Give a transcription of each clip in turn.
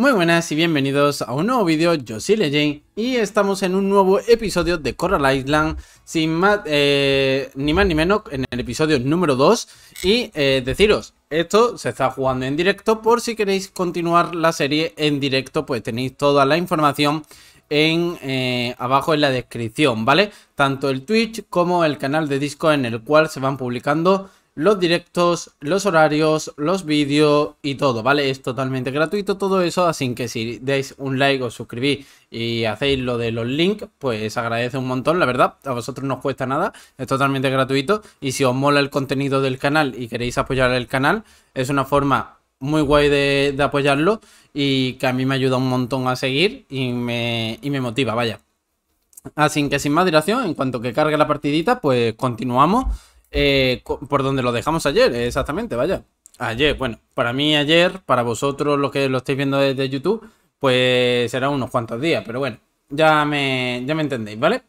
Muy buenas y bienvenidos a un nuevo vídeo, yo soy Legend y estamos en un nuevo episodio de Coral Island, sin más, eh, ni más ni menos, en el episodio número 2 y eh, deciros, esto se está jugando en directo por si queréis continuar la serie en directo, pues tenéis toda la información en, eh, abajo en la descripción, ¿vale? Tanto el Twitch como el canal de Discord en el cual se van publicando los directos, los horarios, los vídeos y todo, ¿vale? Es totalmente gratuito todo eso, así que si dais un like o suscribís y hacéis lo de los links, pues agradece un montón, la verdad, a vosotros no os cuesta nada, es totalmente gratuito y si os mola el contenido del canal y queréis apoyar el canal, es una forma muy guay de, apoyarlo y que a mí me ayuda un montón a seguir y me, y me motiva, vaya. Así que sin más dilación, en cuanto que cargue la partidita, pues continuamos eh, por donde lo dejamos ayer, exactamente, vaya. Ayer, bueno, para mí ayer, para vosotros los que lo estáis viendo desde YouTube, pues será unos cuantos días, pero bueno, ya me, ya me entendéis, ¿vale?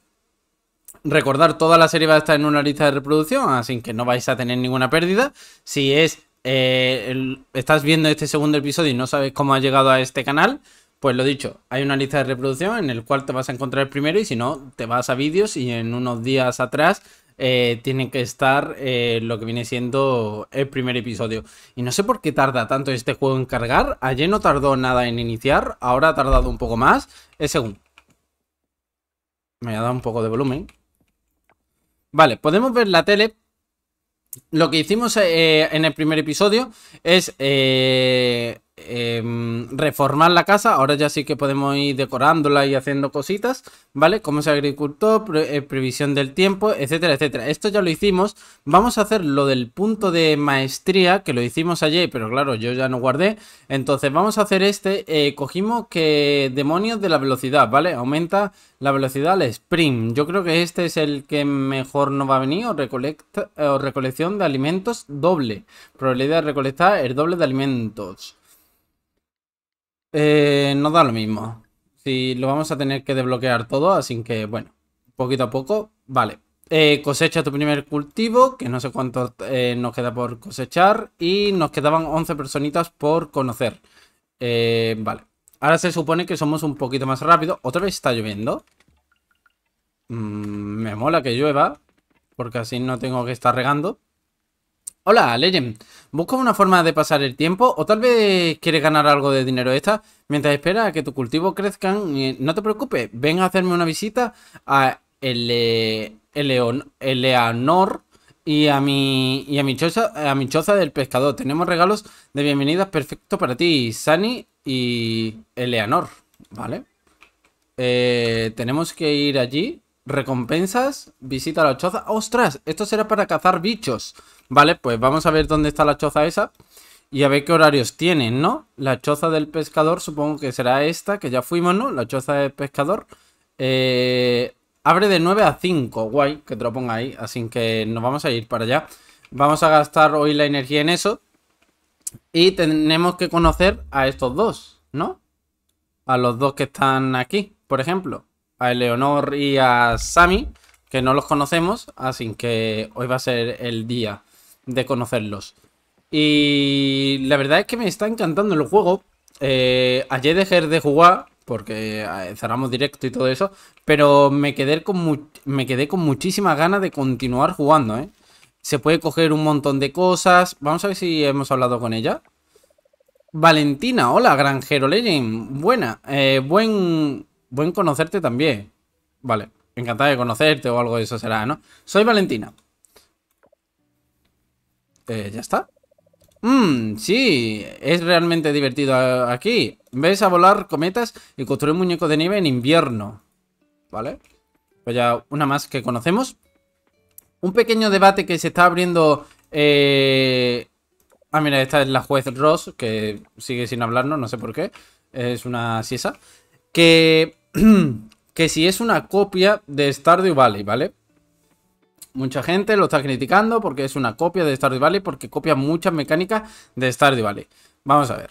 Recordar, toda la serie va a estar en una lista de reproducción, así que no vais a tener ninguna pérdida. Si es eh, estás viendo este segundo episodio y no sabes cómo ha llegado a este canal, pues lo dicho, hay una lista de reproducción en el cual te vas a encontrar el primero y si no, te vas a vídeos y en unos días atrás eh, tiene que estar eh, lo que viene siendo el primer episodio. Y no sé por qué tarda tanto este juego en cargar. Ayer no tardó nada en iniciar, ahora ha tardado un poco más. Es según. Me ha dado un poco de volumen. Vale, podemos ver la tele. Lo que hicimos eh, en el primer episodio es Em, reformar la casa. Ahora ya sí que podemos ir decorándola y haciendo cositas, ¿vale? Como se agricultó, eh, previsión del tiempo, etcétera, etcétera. Esto ya lo hicimos. Vamos a hacer lo del punto de maestría, que lo hicimos ayer, pero claro, yo ya no guardé. Entonces vamos a hacer este. Eh, cogimos que demonios de la velocidad, ¿vale? Aumenta la velocidad al sprint. Yo creo que este es el que mejor nos va a venir. recolección de alimentos doble. Probabilidad de recolectar el doble de alimentos. Eh, nos da lo mismo. Si lo vamos a tener que desbloquear todo, así que bueno, poquito a poco, vale. Eh, cosecha tu primer cultivo, que no sé cuánto eh, nos queda por cosechar, y nos quedaban 11 personitas por conocer. Eh, vale, ahora se supone que somos un poquito más rápido. Otra vez está lloviendo. Mm, me mola que llueva, porque así no tengo que estar regando. Hola, Legend. ¿Buscas una forma de pasar el tiempo o tal vez quieres ganar algo de dinero esta mientras esperas a que tu cultivo crezca, eh, No te preocupes, ven a hacerme una visita a Eleanor y a mi y a mi choza, a choza del pescador. Tenemos regalos de bienvenida perfectos para ti, Sani y Eleanor, ¿vale? Eh, tenemos que ir allí. Recompensas, visita a la choza. ¡Ostras! Esto será para cazar bichos. Vale, pues vamos a ver dónde está la choza esa y a ver qué horarios tienen, ¿no? La choza del pescador supongo que será esta, que ya fuimos, ¿no? La choza del pescador. Eh, abre de 9 a 5, guay, que te lo ponga ahí, así que nos vamos a ir para allá. Vamos a gastar hoy la energía en eso. Y tenemos que conocer a estos dos, ¿no? A los dos que están aquí, por ejemplo. A Eleonor y a Sami, que no los conocemos, así que hoy va a ser el día de conocerlos. Y la verdad es que me está encantando el juego. Eh, ayer dejé de jugar porque eh, cerramos directo y todo eso, pero me quedé con, me quedé con muchísimas ganas de continuar jugando, ¿eh? Se puede coger un montón de cosas. Vamos a ver si hemos hablado con ella. Valentina, hola, granjero Legend. Buena, buen, buen conocerte también. Vale, encantada de conocerte o algo de eso será, ¿no? Soy Valentina. Eh, ¿Ya está? Mmm, sí, es realmente divertido eh, aquí. Ves a volar cometas y construir muñecos de nieve en invierno. ¿Vale? Pues ya una más que conocemos. Un pequeño debate que se está abriendo... Eh... Ah, mira, esta es la juez Ross, que sigue sin hablarnos, no sé por qué. Es una siesa. Que... que si es una copia de Stardew Valley, ¿vale? Mucha gente lo está criticando porque es una copia de Stardew Valley, porque copia muchas mecánicas de Stardew Valley. Vamos a ver.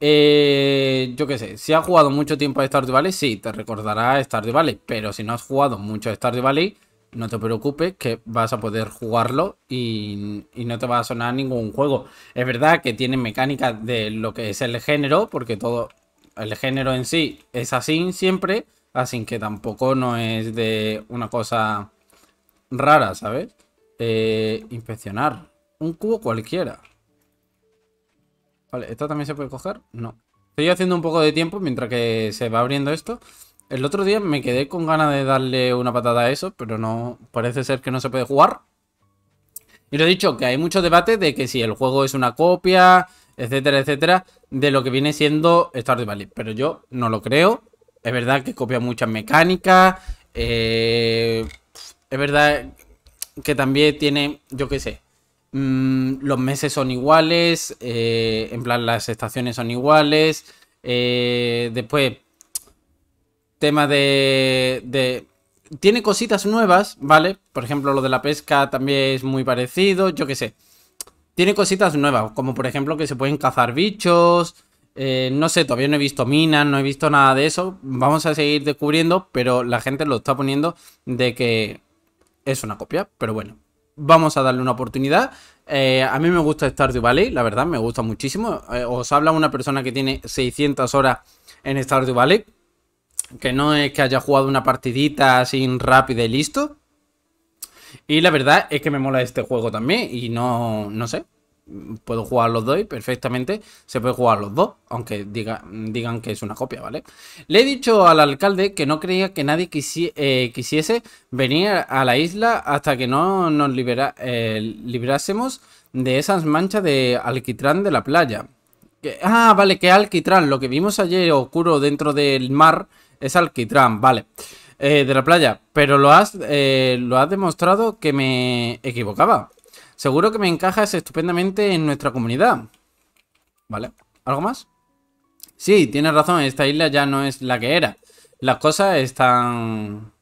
Eh, yo qué sé, si has jugado mucho tiempo a Stardew Valley, sí, te recordará Stardew Valley. Pero si no has jugado mucho a Stardew Valley, no te preocupes que vas a poder jugarlo y, y, no te va a sonar ningún juego. Es verdad que tiene mecánicas de lo que es el género, porque todo el género en sí es así siempre, así que tampoco no es de una cosa rara, ¿sabes? Eh, inspeccionar. Un cubo cualquiera. Vale, ¿esta también se puede coger? No. Estoy haciendo un poco de tiempo mientras que se va abriendo esto. El otro día me quedé con ganas de darle una patada a eso, pero no parece ser que no se puede jugar. Y lo he dicho, que hay mucho debate de que si el juego es una copia, etcétera, etcétera, de lo que viene siendo Stardew Valley. Pero yo no lo creo. Es verdad que copia muchas mecánicas, eh, es verdad que también tiene, yo qué sé, mm, los meses son iguales, eh, en plan las estaciones son iguales, eh, después tema de, Tiene cositas nuevas, ¿vale? Por ejemplo, lo de la pesca también es muy parecido, yo qué sé. Tiene cositas nuevas, como por ejemplo que se pueden cazar bichos, eh, no sé, todavía no he visto minas, no he visto nada de eso. Vamos a seguir descubriendo, pero la gente lo está poniendo de que es una copia, pero bueno, vamos a darle una oportunidad. Eh, a mí me gusta Stardew Valley, la verdad, me gusta muchísimo. Eh, os habla una persona que tiene 600 horas en Stardew Valley, que no es que haya jugado una partidita así rápida y listo. Y la verdad es que me mola este juego también y no, no sé, puedo jugar los dos y perfectamente se puede jugar los dos, aunque digan que es una copia, ¿vale? Le he dicho al alcalde que no creía que nadie eh, quisiese venir a la isla hasta que no nos eh, librásemos de esas manchas de alquitrán de la playa. Que, ah, vale, que alquitrán, lo que vimos ayer oscuro dentro del mar es alquitrán, vale. Eh, de la playa, pero lo has, lo has demostrado que me equivocaba. Seguro que me encajas estupendamente en nuestra comunidad. ¿Vale? ¿Algo más? Sí, tienes razón, esta isla ya no es la que era. Las cosas están...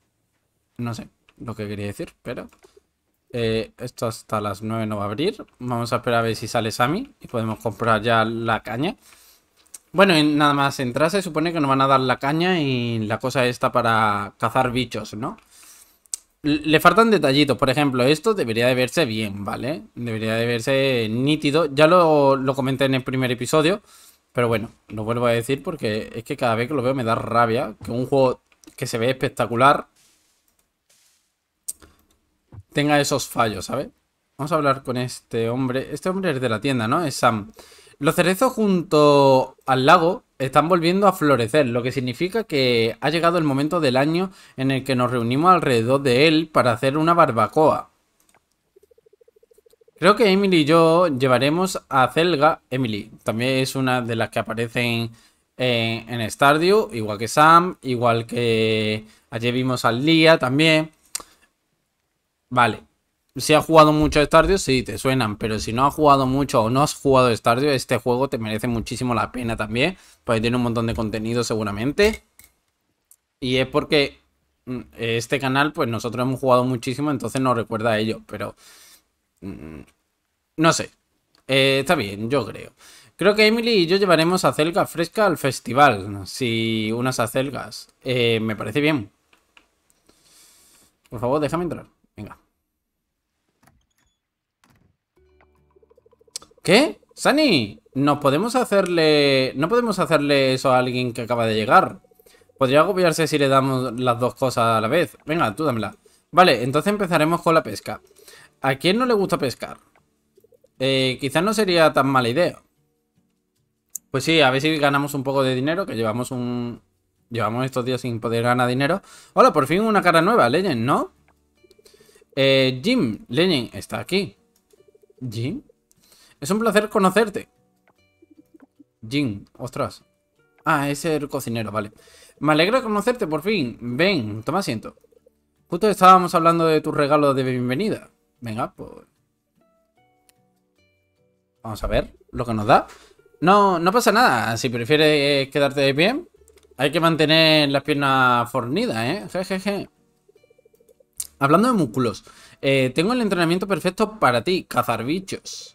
No sé lo que quería decir, pero... Eh, esto hasta las 9 no va a abrir. Vamos a esperar a ver si sale Sammy y podemos comprar ya la caña. Bueno, y nada más entrar se supone que nos van a dar la caña y la cosa está para cazar bichos, ¿no? Le faltan detallitos, por ejemplo, esto debería de verse bien, ¿vale? Debería de verse nítido. Ya lo, comenté en el primer episodio, pero bueno, lo vuelvo a decir porque es que cada vez que lo veo me da rabia que un juego que se ve espectacular tenga esos fallos, ¿sabes? Vamos a hablar con este hombre. Este hombre es de la tienda, ¿no? Es Sam. Los cerezos junto al lago están volviendo a florecer, lo que significa que ha llegado el momento del año en el que nos reunimos alrededor de él para hacer una barbacoa. Creo que Emily y yo llevaremos a Zelga. Emily también es una de las que aparecen en, en Stardew, igual que Sam, igual que ayer vimos al Lía también. Vale, si has jugado mucho a Stardew, sí, te suenan, pero si no has jugado mucho o no has jugado Stardew, este juego te merece muchísimo la pena también, porque tiene un montón de contenido seguramente. Y es porque mm, este canal, pues nosotros hemos jugado muchísimo, entonces nos recuerda a ello, pero... Mm, no sé. Eh, está bien, yo creo. Creo que Emily y yo llevaremos acelga fresca al festival, si unas acelgas. Eh, me parece bien. Por favor, déjame entrar. ¿Qué? Sani, ¿nos podemos hacerle... No podemos hacerle eso a alguien que acaba de llegar. Podría agobiarse si le damos las dos cosas a la vez. Venga, tú dámela. Vale, entonces empezaremos con la pesca. ¿A quién no le gusta pescar? Eh, quizás no sería tan mala idea. Pues sí, a ver si ganamos un poco de dinero, que llevamos un... Llevamos estos días sin poder ganar dinero. Hola, por fin una cara nueva, Legend, ¿no? Eh, Jim, Lenin está aquí. ¿Jim? Es un placer conocerte. Jin, ostras. Ah, es el cocinero, vale. Me alegra conocerte, por fin. Ven, toma asiento. Justo estábamos hablando de tu regalo de bienvenida. Venga, pues... Vamos a ver lo que nos da. No, no pasa nada. Si prefieres quedarte bien hay que mantener las piernas fornidas, ¿eh? Hablando de músculos, eh, tengo el entrenamiento perfecto para ti, cazar bichos.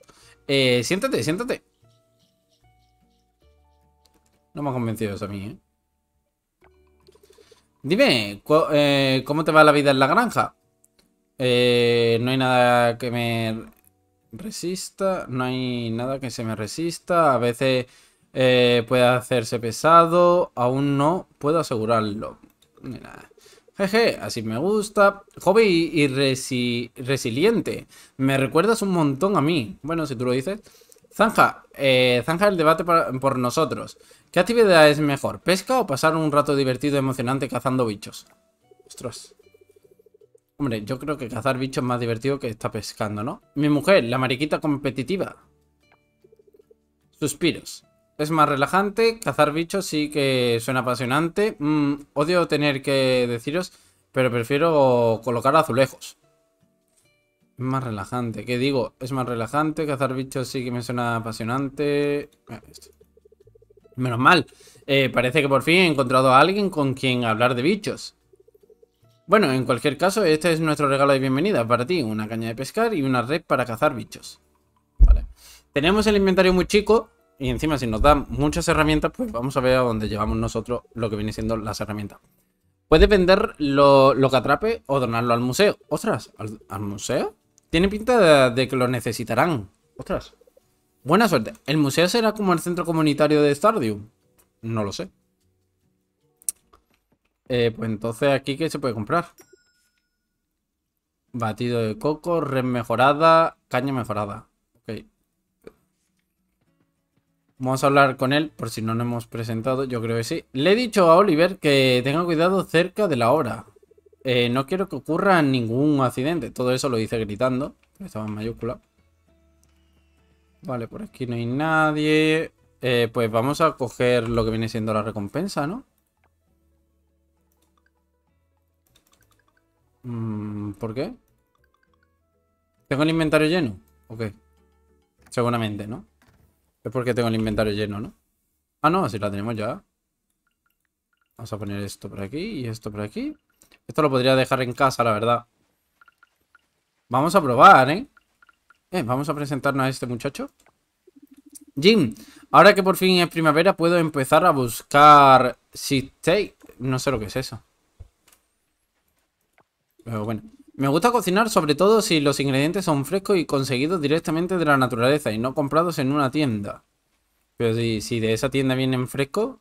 Eh, siéntate, siéntate. No me ha convencido eso a mí, ¿eh? Dime, eh, ¿cómo te va la vida en la granja? Eh, no hay nada que me resista, no hay nada que se me resista. A veces puede hacerse pesado, aún no puedo asegurarlo. Mira. Jeje, así me gusta. Joven y, resiliente. Me recuerdas un montón a mí. Bueno, si tú lo dices. Zanja, eh, zanja el debate por nosotros. ¿Qué actividad es mejor, pesca o pasar un rato divertido y emocionante cazando bichos? Ostras. Hombre, yo creo que cazar bichos es más divertido que estar pescando, ¿no? Mi mujer, la mariquita competitiva. Suspiros. Es más relajante, cazar bichos sí que suena apasionante. Mm, odio tener que deciros, pero prefiero colocar azulejos. Es más relajante, ¿qué digo? Es más relajante, cazar bichos sí que me suena apasionante. Menos mal, eh, parece que por fin he encontrado a alguien con quien hablar de bichos. Bueno, en cualquier caso, este es nuestro regalo de bienvenida para ti. Una caña de pescar y una red para cazar bichos. Tenemos el inventario muy chico, y encima, si nos dan muchas herramientas, pues vamos a ver a dónde llevamos nosotros lo que viene siendo las herramientas. ¿Puede vender lo, que atrape o donarlo al museo. Ostras, ¿al, museo? Tiene pinta de, que lo necesitarán. Ostras. Buena suerte. ¿El museo será como el centro comunitario de Stardew? No lo sé. Eh, pues entonces aquí, ¿qué se puede comprar? Batido de coco, red mejorada, caña mejorada. Vamos a hablar con él, por si no nos hemos presentado, yo creo que sí. Le he dicho a Oliver que tenga cuidado cerca de la hora. Eh, no quiero que ocurra ningún accidente. Todo eso lo dice gritando, estaba en mayúscula. Vale, por aquí no hay nadie. Eh, pues vamos a coger lo que viene siendo la recompensa, ¿no? Mm, ¿Por qué? ¿Tengo el inventario lleno? ¿o qué? Seguramente, ¿no? Es porque tengo el inventario lleno, ¿no? Ah, no, así la tenemos ya. Vamos a poner esto por aquí y esto por aquí. Esto lo podría dejar en casa, la verdad. Vamos a probar, ¿eh? eh vamos a presentarnos a este muchacho. Jim, ahora que por fin es primavera, puedo empezar a buscar... Si No sé lo que es eso. Pero bueno. Me gusta cocinar sobre todo si los ingredientes son frescos y conseguidos directamente de la naturaleza y no comprados en una tienda. Pero si, de esa tienda vienen frescos...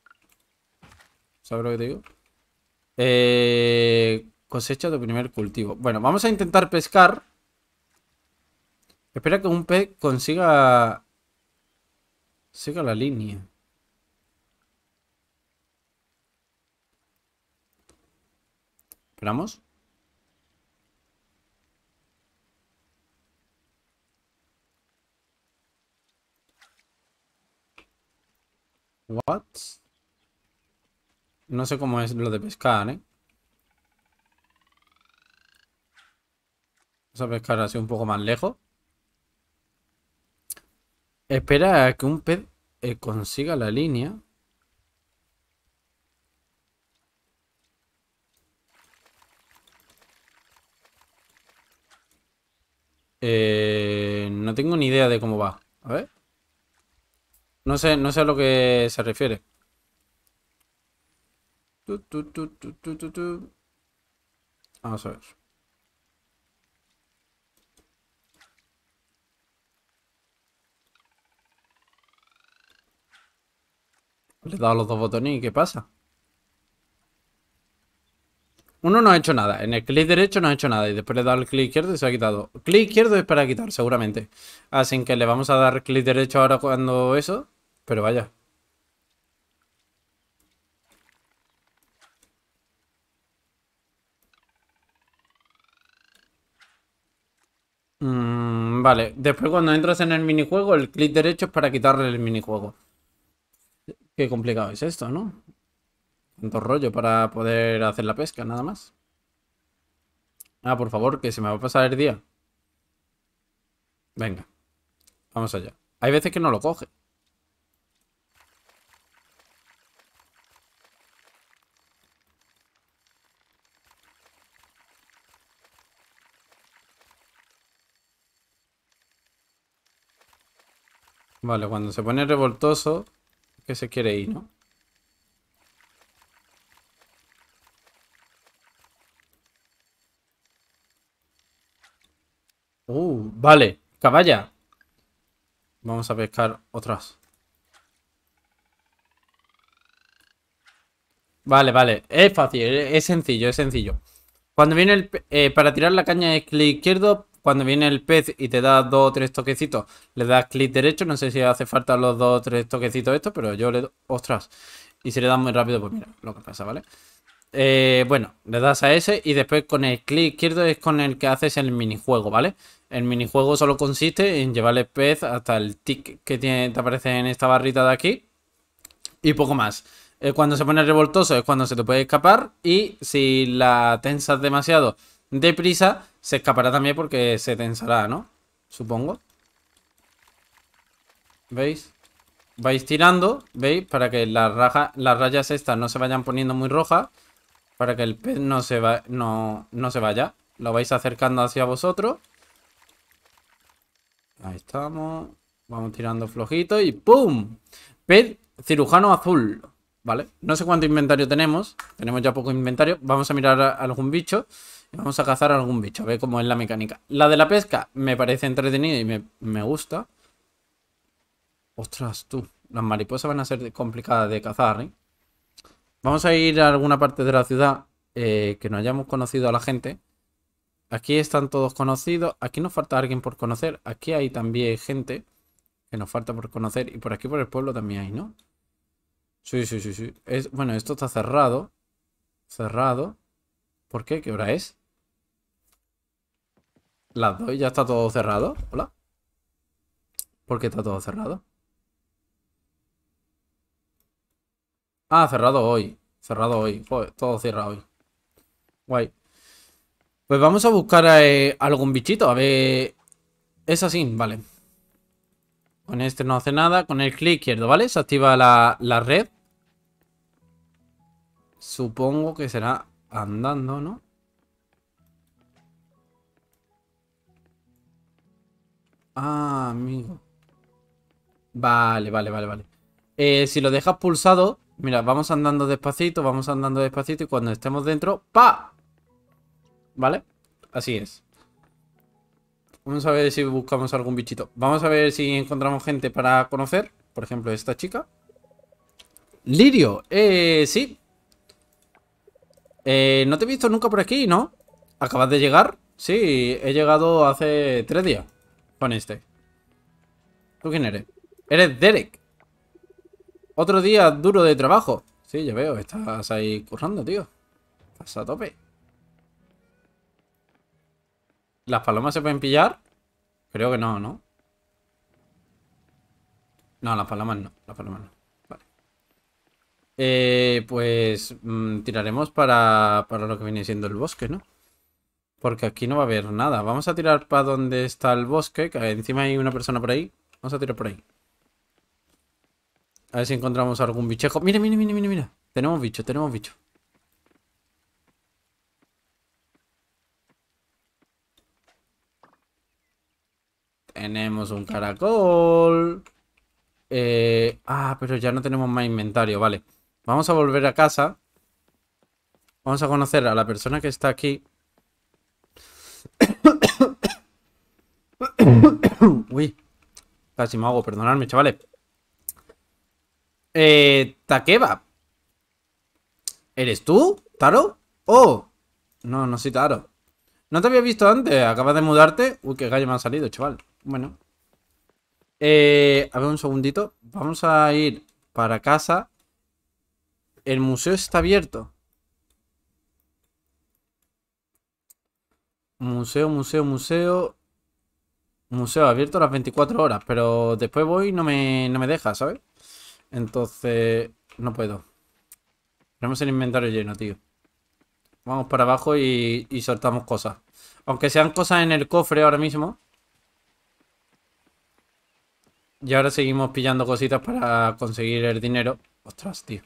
¿Sabes lo que te digo? Eh, cosecha de primer cultivo. Bueno, vamos a intentar pescar. Espera que un pez consiga... Siga la línea. ¿Esperamos? What? No sé cómo es lo de pescar, ¿eh? Vamos a pescar así un poco más lejos. Espera a que un pez eh, consiga la línea. Eh, no tengo ni idea de cómo va. A ver. No sé, no sé a lo que se refiere. Vamos a ver. Le he dado los dos botones y ¿qué pasa? Uno no ha hecho nada. En el clic derecho no ha hecho nada. Y después le he dado al clic izquierdo y se ha quitado. Clic izquierdo es para quitar, seguramente. Así ah, que le vamos a dar clic derecho ahora cuando eso. Pero vaya. Mm, vale. Después cuando entras en el minijuego, el clic derecho es para quitarle el minijuego. Qué complicado es esto, ¿no? Tanto rollo para poder hacer la pesca, nada más. Ah, por favor, que se me va a pasar el día. Venga. Vamos allá. Hay veces que no lo coge. Vale, cuando se pone revoltoso, que se quiere ir, ¿no? Uh, vale, caballa. Vamos a pescar otras. Vale, vale. Es fácil, es sencillo, es sencillo. Cuando viene el... Eh, para tirar la caña es clic izquierdo. Cuando viene el pez y te da dos o tres toquecitos, le das clic derecho. No sé si hace falta los dos o tres toquecitos esto, pero yo le doy... ¡Ostras! Y se le da muy rápido, pues mira lo que pasa, ¿vale? vale eh, bueno, le das a ese y después con el clic izquierdo es con el que haces el minijuego, ¿vale? El minijuego solo consiste en llevarle pez hasta el tick que te aparece en esta barrita de aquí y poco más. Eh, cuando se pone revoltoso es cuando se te puede escapar y si la tensas demasiado deprisa se escapará también porque se tensará, ¿no? Supongo. ¿Veis? Vais tirando, ¿veis? Para que las rayas estas no se vayan poniendo muy rojas para que el pez no se, va, no, se vaya. Lo vais acercando hacia vosotros. Ahí estamos. Vamos tirando flojito y ¡pum! Pez cirujano azul. ¿Vale? No sé cuánto inventario tenemos. Tenemos ya poco inventario. Vamos a mirar a algún bicho. Y vamos a cazar algún bicho. A ver cómo es la mecánica. La de la pesca me parece entretenida y me, me gusta. Ostras, tú. Las mariposas van a ser complicadas de cazar, ¿eh? Vamos a ir a alguna parte de la ciudad eh, que no hayamos conocido a la gente. Aquí están todos conocidos. Aquí nos falta alguien por conocer. Aquí hay también gente que nos falta por conocer. Y por aquí, por el pueblo, también hay, ¿no? Sí, sí, sí, sí. Es, bueno, esto está cerrado. Cerrado. ¿Por qué? ¿Qué hora es? Las dos ya está todo cerrado. Hola. ¿Por qué está todo cerrado? Ah, cerrado hoy. Cerrado hoy. todo cierra hoy. Guay. Pues vamos a buscar eh, algún bichito. A ver... Es así, vale. Con este no hace nada. Con el clic izquierdo, ¿vale? Se activa la, la red. Supongo que será andando, ¿no? Ah, amigo. Vale, vale, vale, vale. Eh, si lo dejas pulsado, Mira, vamos andando despacito, vamos andando despacito y cuando estemos dentro, ¡pa! ¿Vale? Así es. Vamos a ver si buscamos algún bichito. Vamos a ver si encontramos gente para conocer. Por ejemplo, esta chica. Lirio, eh, sí. Eh, no te he visto nunca por aquí, ¿no? ¿Acabas de llegar? Sí, he llegado hace tres días con este. ¿Tú quién eres? Eres Derek. Otro día duro de trabajo. Sí, ya veo, estás ahí currando, tío. Estás a tope. ¿Las palomas se pueden pillar? Creo que no, ¿no? No, las palomas no. Las palomas no. Vale. Eh, pues mm, tiraremos para, para lo que viene siendo el bosque, ¿no? Porque aquí no va a haber nada. Vamos a tirar para donde está el bosque, que encima hay una persona por ahí. Vamos a tirar por ahí. A ver si encontramos algún bichejo. Mira, mira, mira, mira, mira. Tenemos bicho, tenemos bicho. Tenemos un caracol. Eh, ah, pero ya no tenemos más inventario, vale. Vamos a volver a casa. Vamos a conocer a la persona que está aquí. Uy, casi me hago, Perdonarme, chavales. Eh, Takeba. ¿Eres tú, Taro? ¡Oh! No, no soy Taro. No te había visto antes. Acabas de mudarte. Uy, qué gallo me ha salido, chaval. Bueno. Eh, a ver un segundito. Vamos a ir para casa. El museo está abierto. Museo, museo, museo. Museo abierto las 24 horas. Pero después voy y no me, no me deja, ¿sabes? Entonces, no puedo. Tenemos el inventario lleno, tío. Vamos para abajo y, y soltamos cosas. Aunque sean cosas en el cofre ahora mismo. Y ahora seguimos pillando cositas para conseguir el dinero. Ostras, tío.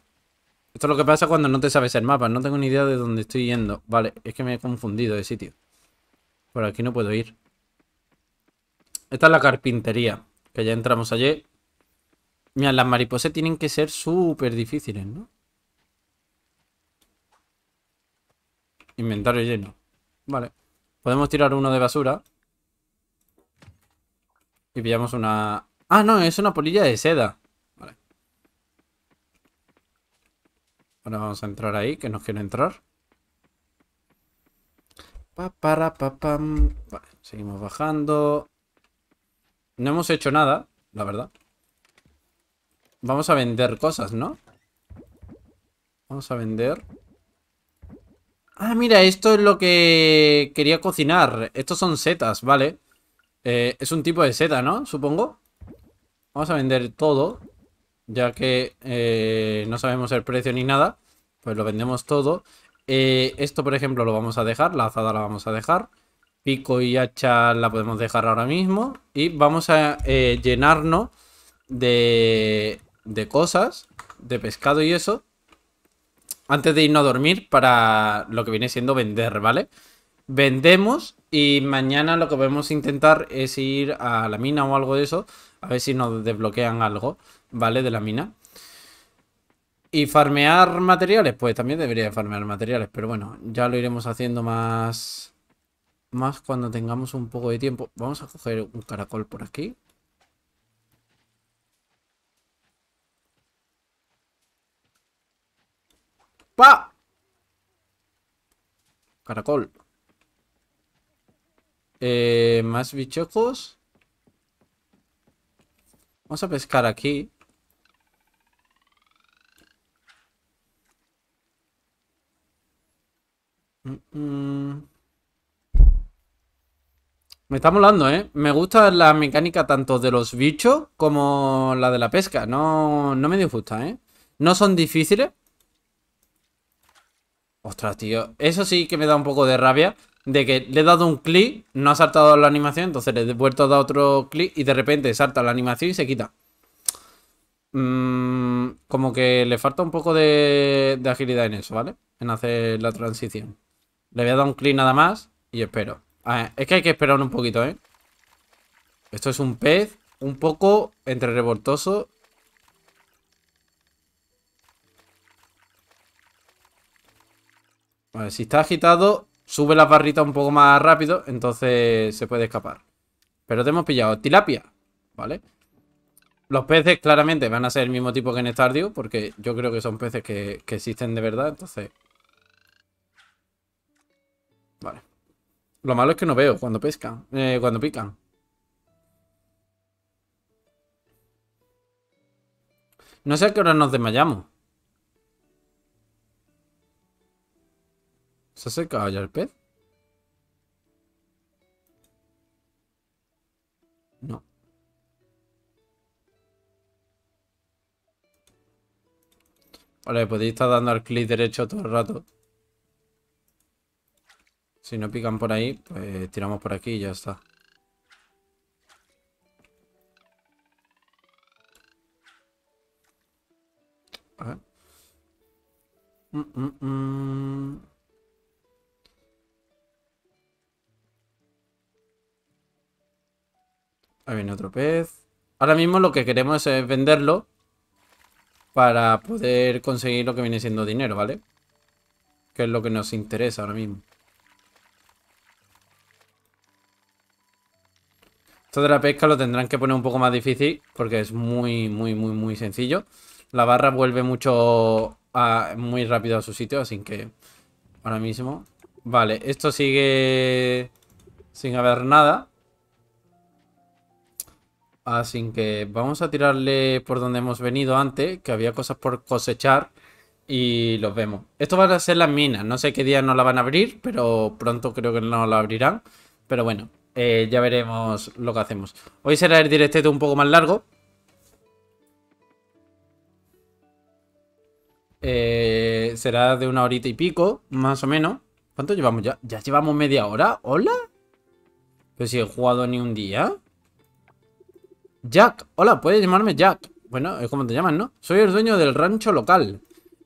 Esto es lo que pasa cuando no te sabes el mapa. No tengo ni idea de dónde estoy yendo. Vale, es que me he confundido de sitio. Por aquí no puedo ir. Esta es la carpintería. Que ya entramos ayer. Mira, las mariposas tienen que ser súper difíciles, ¿no? Inventario lleno. Vale. Podemos tirar uno de basura. Y pillamos una... Ah, no, es una polilla de seda. Vale. Ahora vamos a entrar ahí, que nos quiere entrar. Pa, para, pa, seguimos bajando. No hemos hecho nada, la verdad. Vamos a vender cosas, ¿no? Vamos a vender. Ah, mira, esto es lo que quería cocinar. Estos son setas, vale. Eh, es un tipo de seta, ¿no? Supongo. Vamos a vender todo. Ya que eh, no sabemos el precio ni nada. Pues lo vendemos todo. Eh, esto, por ejemplo, lo vamos a dejar. La azada la vamos a dejar. Pico y hacha la podemos dejar ahora mismo. Y vamos a llenarnos de de cosas, de pescado y eso, antes de irnos a dormir para lo que viene siendo vender, ¿vale? Vendemos y mañana lo que podemos intentar es ir a la mina o algo de eso, a ver si nos desbloquean algo, ¿vale? De la mina. ¿Y farmear materiales? Pues también debería farmear materiales, pero bueno, ya lo iremos haciendo más... Más cuando tengamos un poco de tiempo. Vamos a coger un caracol por aquí. ¡Pa! Caracol. Eh, más bichejos. Vamos a pescar aquí. Me está molando, ¿eh? Me gusta la mecánica tanto de los bichos como la de la pesca. No, no me disgusta, ¿eh? No son difíciles, Ostras, tío. Eso sí que me da un poco de rabia. De que le he dado un clic, no ha saltado la animación, entonces le he vuelto a dar otro clic y de repente salta la animación y se quita. Mm, como que le falta un poco de, agilidad en eso, ¿vale? En hacer la transición. Le voy a dar un clic nada más y espero. es que hay que esperar un poquito, ¿eh? Esto es un pez un poco entre revoltoso Pues, si está agitado, sube las barritas un poco más rápido, entonces se puede escapar. Pero te hemos pillado tilapia, ¿vale? Los peces claramente van a ser el mismo tipo que en Stardew, porque yo creo que son peces que, existen de verdad, entonces... Vale. Lo malo es que no veo cuando pescan, eh, cuando pican. No sé a qué hora nos desmayamos. ¿Se ya el pez? No. Vale, pues podéis estar dando al clic derecho todo el rato. Si no pican por ahí, pues tiramos por aquí y ya está. A ver. Mm, mm, mm. Ahí viene otro pez. Ahora mismo lo que queremos es venderlo para poder conseguir lo que viene siendo dinero, ¿vale? Que es lo que nos interesa ahora mismo. Esto de la pesca lo tendrán que poner un poco más difícil porque es muy, muy, muy, muy sencillo. La barra vuelve mucho muy rápido a su sitio, así que ahora mismo... Vale, esto sigue sin haber nada. Así que vamos a tirarle por donde hemos venido antes, que había cosas por cosechar y los vemos. Esto van a ser las minas, no sé qué día no la van a abrir, pero pronto creo que no la abrirán. Pero bueno, eh, ya veremos lo que hacemos. Hoy será el directete un poco más largo. Eh, será de una horita y pico, más o menos. ¿Cuánto llevamos ya? ¿Ya llevamos media hora? ¿Hola? Pues si he jugado ni un día. Jack, hola, puedes llamarme Jack. Bueno, es como te llaman, ¿no? Soy el dueño del rancho local.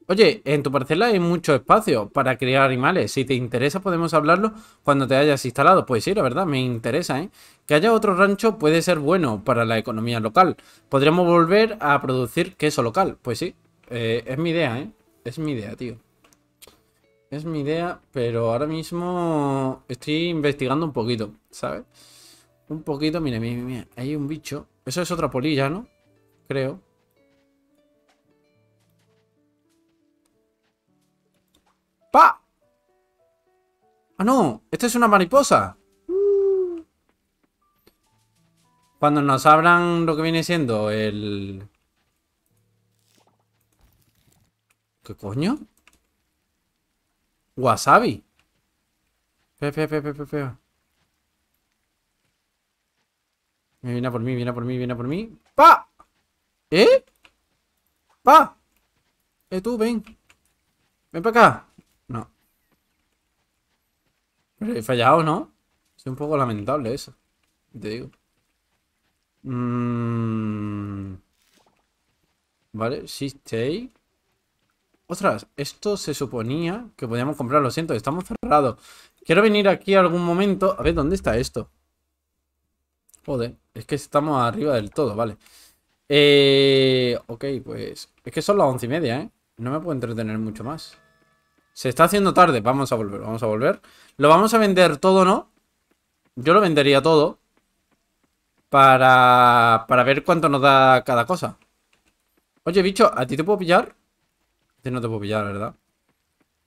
Oye, en tu parcela hay mucho espacio para criar animales. Si te interesa, podemos hablarlo cuando te hayas instalado. Pues sí, la verdad, me interesa, ¿eh? Que haya otro rancho puede ser bueno para la economía local. Podríamos volver a producir queso local. Pues sí, eh, es mi idea, ¿eh? Es mi idea, tío. Es mi idea, pero ahora mismo estoy investigando un poquito, ¿sabes? Un poquito, mire, mire, mire, Hay un bicho. Eso es otra polilla, ¿no? Creo. ¡Pa! ¡Ah, no! ¡Esta es una mariposa! Cuando nos abran lo que viene siendo el... ¿Qué coño? Wasabi. Pepe, pepe, pepe, pepe. Viene por mí, viene por mí, viene por mí. ¡Pa! ¿Eh? ¡Pa! Eh, tú, ven. Ven para acá. No. He fallado, ¿no? Es un poco lamentable eso. Te digo. Mm. Vale, sí, stay. Ostras, esto se suponía que podíamos comprar. Lo siento, estamos cerrados. Quiero venir aquí algún momento. A ver, ¿dónde está esto? Joder. Es que estamos arriba del todo, vale. Eh, ok, pues... Es que son las once y media, ¿eh? No me puedo entretener mucho más. Se está haciendo tarde. Vamos a volver, vamos a volver. Lo vamos a vender todo, ¿no? Yo lo vendería todo. Para, para ver cuánto nos da cada cosa. Oye, bicho, ¿a ti te puedo pillar? A ti no te puedo pillar, ¿verdad?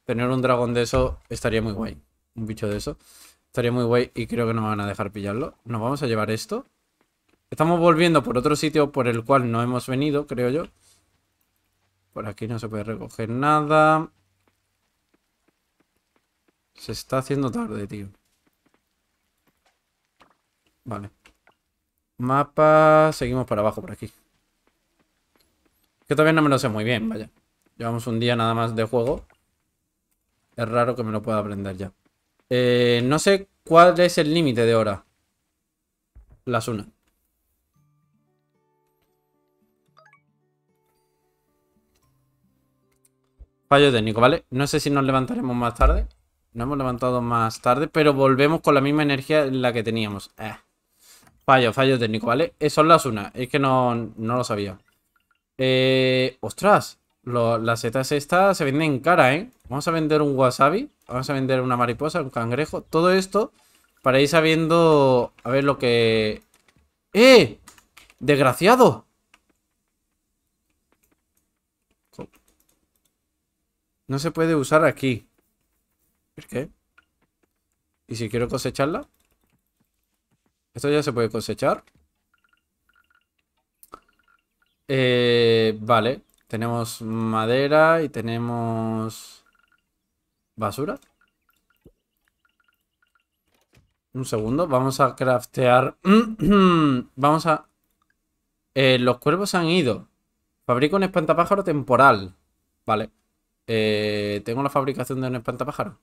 Tener un dragón de eso estaría muy guay. Un bicho de eso. Estaría muy guay y creo que no me van a dejar pillarlo. Nos vamos a llevar esto. Estamos volviendo por otro sitio por el cual no hemos venido, creo yo. Por aquí no se puede recoger nada. Se está haciendo tarde, tío. Vale. Mapa. Seguimos para abajo por aquí. Que todavía no me lo sé muy bien, vaya. Llevamos un día nada más de juego. Es raro que me lo pueda aprender ya. Eh, no sé cuál es el límite de hora. Las una. Fallo técnico, ¿vale? No sé si nos levantaremos más tarde. No hemos levantado más tarde, pero volvemos con la misma energía en la que teníamos. Eh. Fallo, fallo técnico, ¿vale? Eh, son las una. Es que no, no lo sabía. Eh, ostras, las setas estas se venden cara, ¿eh? Vamos a vender un wasabi, vamos a vender una mariposa, un cangrejo. Todo esto para ir sabiendo... A ver lo que... ¡Eh! ¡Desgraciado! No se puede usar aquí. ¿Por qué? ¿Y si quiero cosecharla? Esto ya se puede cosechar. Eh, vale. Tenemos madera y tenemos... ¿Basura? Un segundo. Vamos a craftear... Vamos a... Eh, los cuervos han ido. Fabrico un espantapájaro temporal. Vale. Eh, Tengo la fabricación de un espantapájaro.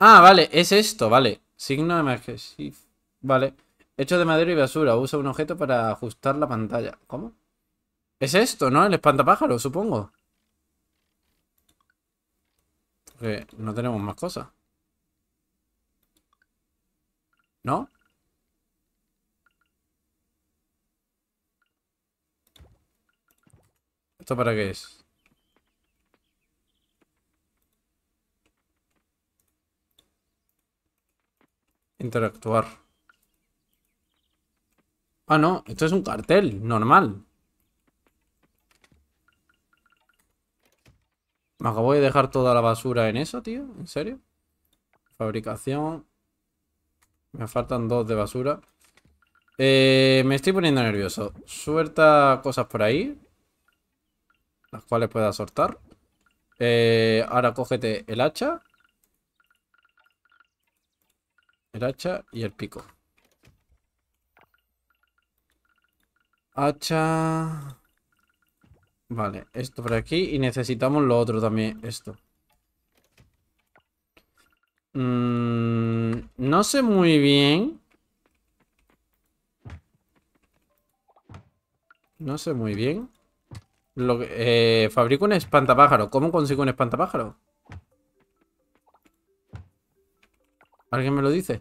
Ah, vale, es esto, vale. Signo de emergencia. Vale. Hecho de madera y basura. Usa un objeto para ajustar la pantalla. ¿Cómo? Es esto, ¿no? El espantapájaro, supongo. Porque no tenemos más cosas. ¿No? ¿Esto para qué es? Interactuar. Ah, no, esto es un cartel, normal. Me acabo de dejar toda la basura en eso, tío. ¿En serio? Fabricación. Me faltan dos de basura. Eh, me estoy poniendo nervioso. Suelta cosas por ahí. Las cuales pueda soltar. Eh, ahora cógete el hacha. El hacha y el pico. Hacha... Vale, esto por aquí. Y necesitamos lo otro también, esto. Mm, no sé muy bien. No sé muy bien. Eh, fabrico un espantapájaro. ¿Cómo consigo un espantapájaro? ¿Alguien me lo dice?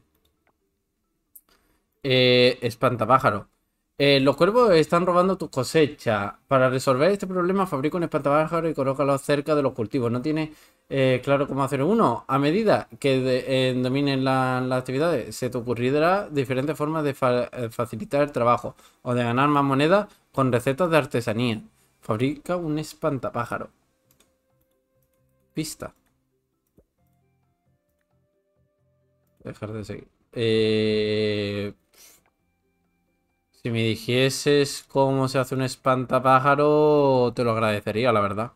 Eh, espantapájaro. Eh, los cuervos están robando tus cosechas. Para resolver este problema, fabrica un espantapájaro y colócalo cerca de los cultivos. ¿No tiene eh, claro cómo hacer uno? A medida que dominen las actividades, se te ocurrirá diferentes formas de facilitar el trabajo o de ganar más monedas con recetas de artesanía. Fabrica un espantapájaro. Pista. Dejar de seguir. Eh, si me dijeses cómo se hace un espantapájaro, te lo agradecería, la verdad.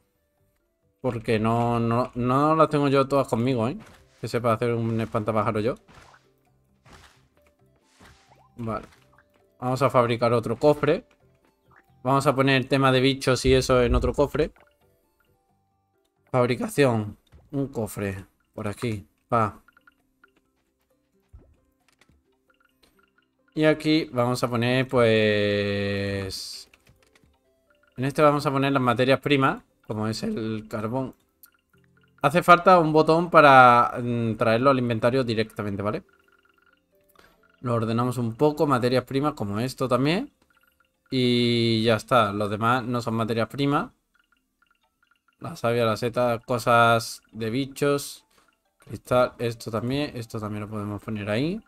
Porque no, no, no las tengo yo todas conmigo, ¿eh? Que sepa hacer un espantapájaro yo. Vale. Vamos a fabricar otro cofre. Vamos a poner tema de bichos y eso en otro cofre. Fabricación. Un cofre. Por aquí. Va. Y aquí vamos a poner, pues... En este vamos a poner las materias primas, como es el carbón. Hace falta un botón para mm, traerlo al inventario directamente, ¿vale? Lo ordenamos un poco, materias primas como esto también. Y ya está, los demás no son materias primas. La savia, la seta, cosas de bichos. Cristal, esto también, esto también lo podemos poner ahí.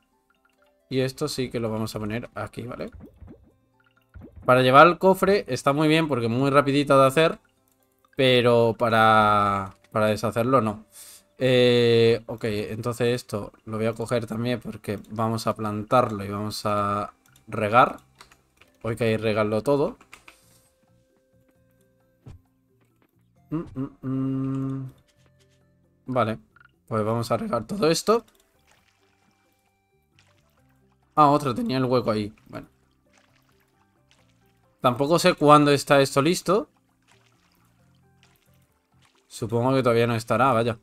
Y esto sí que lo vamos a poner aquí, ¿vale? Para llevar el cofre está muy bien porque es muy rapidito de hacer. Pero para, deshacerlo no. Eh, ok, entonces esto lo voy a coger también porque vamos a plantarlo y vamos a regar. Hoy que hay regarlo todo. Mm, mm, mm. Vale, pues vamos a regar todo esto. Ah, otro, tenía el hueco ahí. Bueno. Tampoco sé cuándo está esto listo. Supongo que todavía no estará, vaya.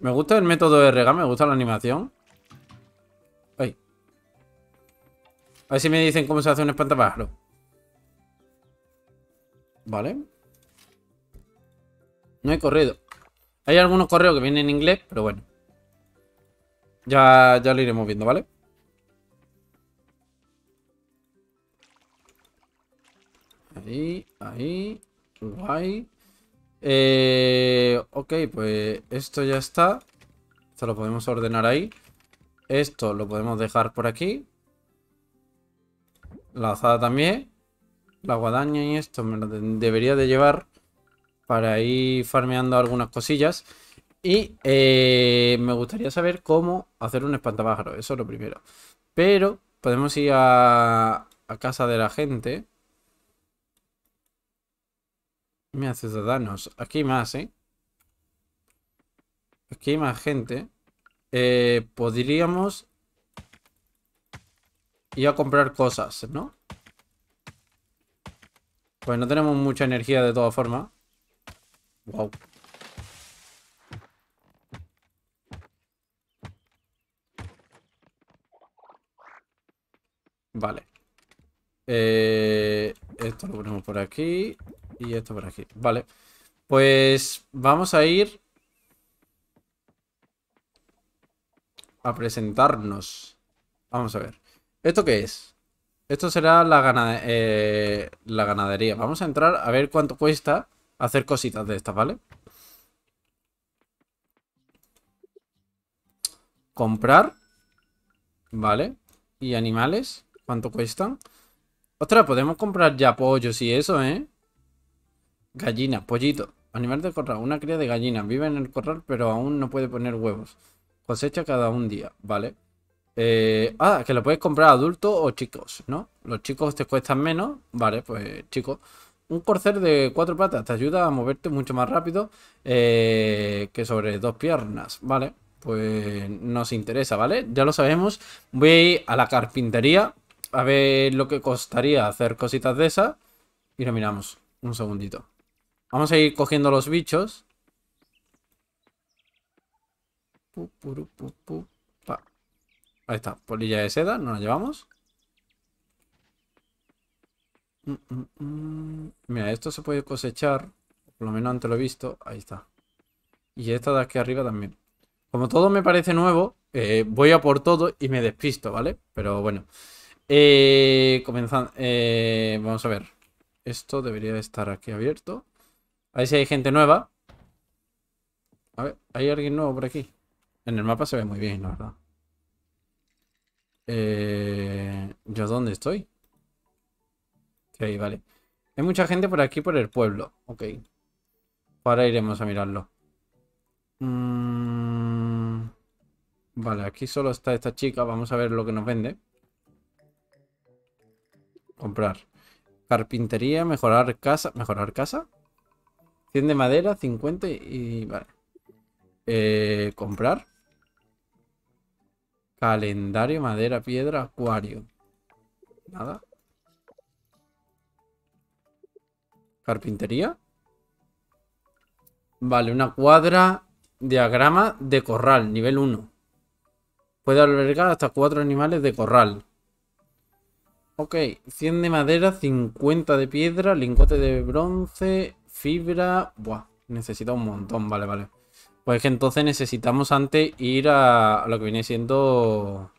Me gusta el método de rega, me gusta la animación. Ay. A ver si me dicen cómo se hace un espantapájaro. Vale. No he corrido. Hay algunos correos que vienen en inglés, pero bueno. Ya, lo iremos viendo, ¿vale? Ahí, ahí, guay. Eh, ok, pues esto ya está. Esto lo podemos ordenar ahí. Esto lo podemos dejar por aquí. La azada también. La guadaña y esto me lo debería de llevar para ir farmeando algunas cosillas. Y eh, me gustaría saber cómo hacer un espantapájaro, eso es lo primero. Pero podemos ir a, casa de la gente. Mira, ciudadanos, aquí más, ¿eh? Aquí hay más gente. Eh, podríamos ir a comprar cosas, ¿no? Pues no tenemos mucha energía de todas formas. Vale. Eh, esto lo ponemos por aquí y esto por aquí. Vale. Pues vamos a ir a presentarnos. Vamos a ver. ¿Esto qué es? Esto será la, eh, la ganadería. Vamos a entrar a ver cuánto cuesta hacer cositas de estas, ¿vale? Comprar. Vale. ¿Y animales? ¿Cuánto cuestan? Ostras, podemos comprar ya pollos y eso, ¿eh? Gallinas, pollito. Animal de corral. Una cría de gallina. Vive en el corral, pero aún no puede poner huevos. Cosecha cada un día, ¿vale? Eh, ah, que lo puedes comprar adulto o chicos, ¿no? Los chicos te cuestan menos. Vale, pues chicos un corcel de cuatro patas te ayuda a moverte mucho más rápido eh, que sobre dos piernas, ¿vale? Pues nos interesa, ¿vale? Ya lo sabemos. Voy a ir a la carpintería a ver lo que costaría hacer cositas de esas. Y lo miramos. Un segundito. Vamos a ir cogiendo los bichos. Ahí está, polilla de seda, no la llevamos. Mm, mm, mm. Mira, esto se puede cosechar. Por lo menos antes lo he visto. Ahí está. Y esta de aquí arriba también. Como todo me parece nuevo, eh, voy a por todo y me despisto, ¿vale? Pero bueno. Eh, comenzando. Eh, vamos a ver. Esto debería estar aquí abierto. A ver si hay gente nueva. A ver, ¿hay alguien nuevo por aquí? En el mapa se ve muy bien, la verdad. ¿Yo dónde estoy? Ok, vale. Hay mucha gente por aquí, por el pueblo. Ok. Ahora iremos a mirarlo. Mm. Vale, aquí solo está esta chica. Vamos a ver lo que nos vende. Comprar. Carpintería, mejorar casa. ¿Mejorar casa? 100 de madera, 50 y... Vale. Eh, comprar. Calendario, madera, piedra, acuario. Nada. ¿Carpintería? Vale, una cuadra. Diagrama de corral, nivel 1. Puede albergar hasta 4 animales de corral. Ok, 100 de madera, 50 de piedra, lingote de bronce, fibra... Buah, necesita un montón, vale, vale. Pues es que entonces necesitamos antes ir a, a lo que viene siendo...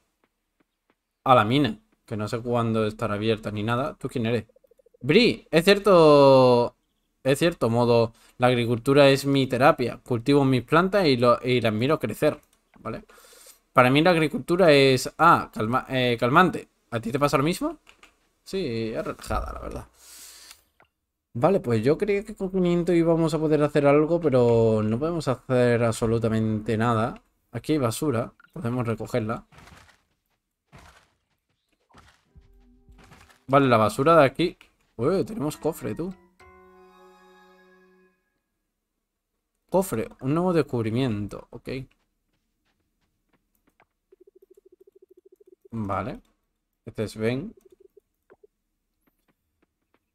A la mina, que no sé cuándo estará abierta ni nada. ¿Tú quién eres? Bri, es cierto... Es cierto modo, la agricultura es mi terapia. Cultivo mis plantas y, las miro crecer, ¿vale? Para mí la agricultura es... Ah, eh, calmante. ¿A ti te pasa lo mismo? Sí, es relajada, la verdad. Vale, pues yo creía que con 500 íbamos a poder hacer algo, pero no podemos hacer absolutamente nada. Aquí hay basura, podemos recogerla. Vale, la basura de aquí tenemos cofre, tú. Cofre, un nuevo descubrimiento. Ok. Vale. Este es Ben.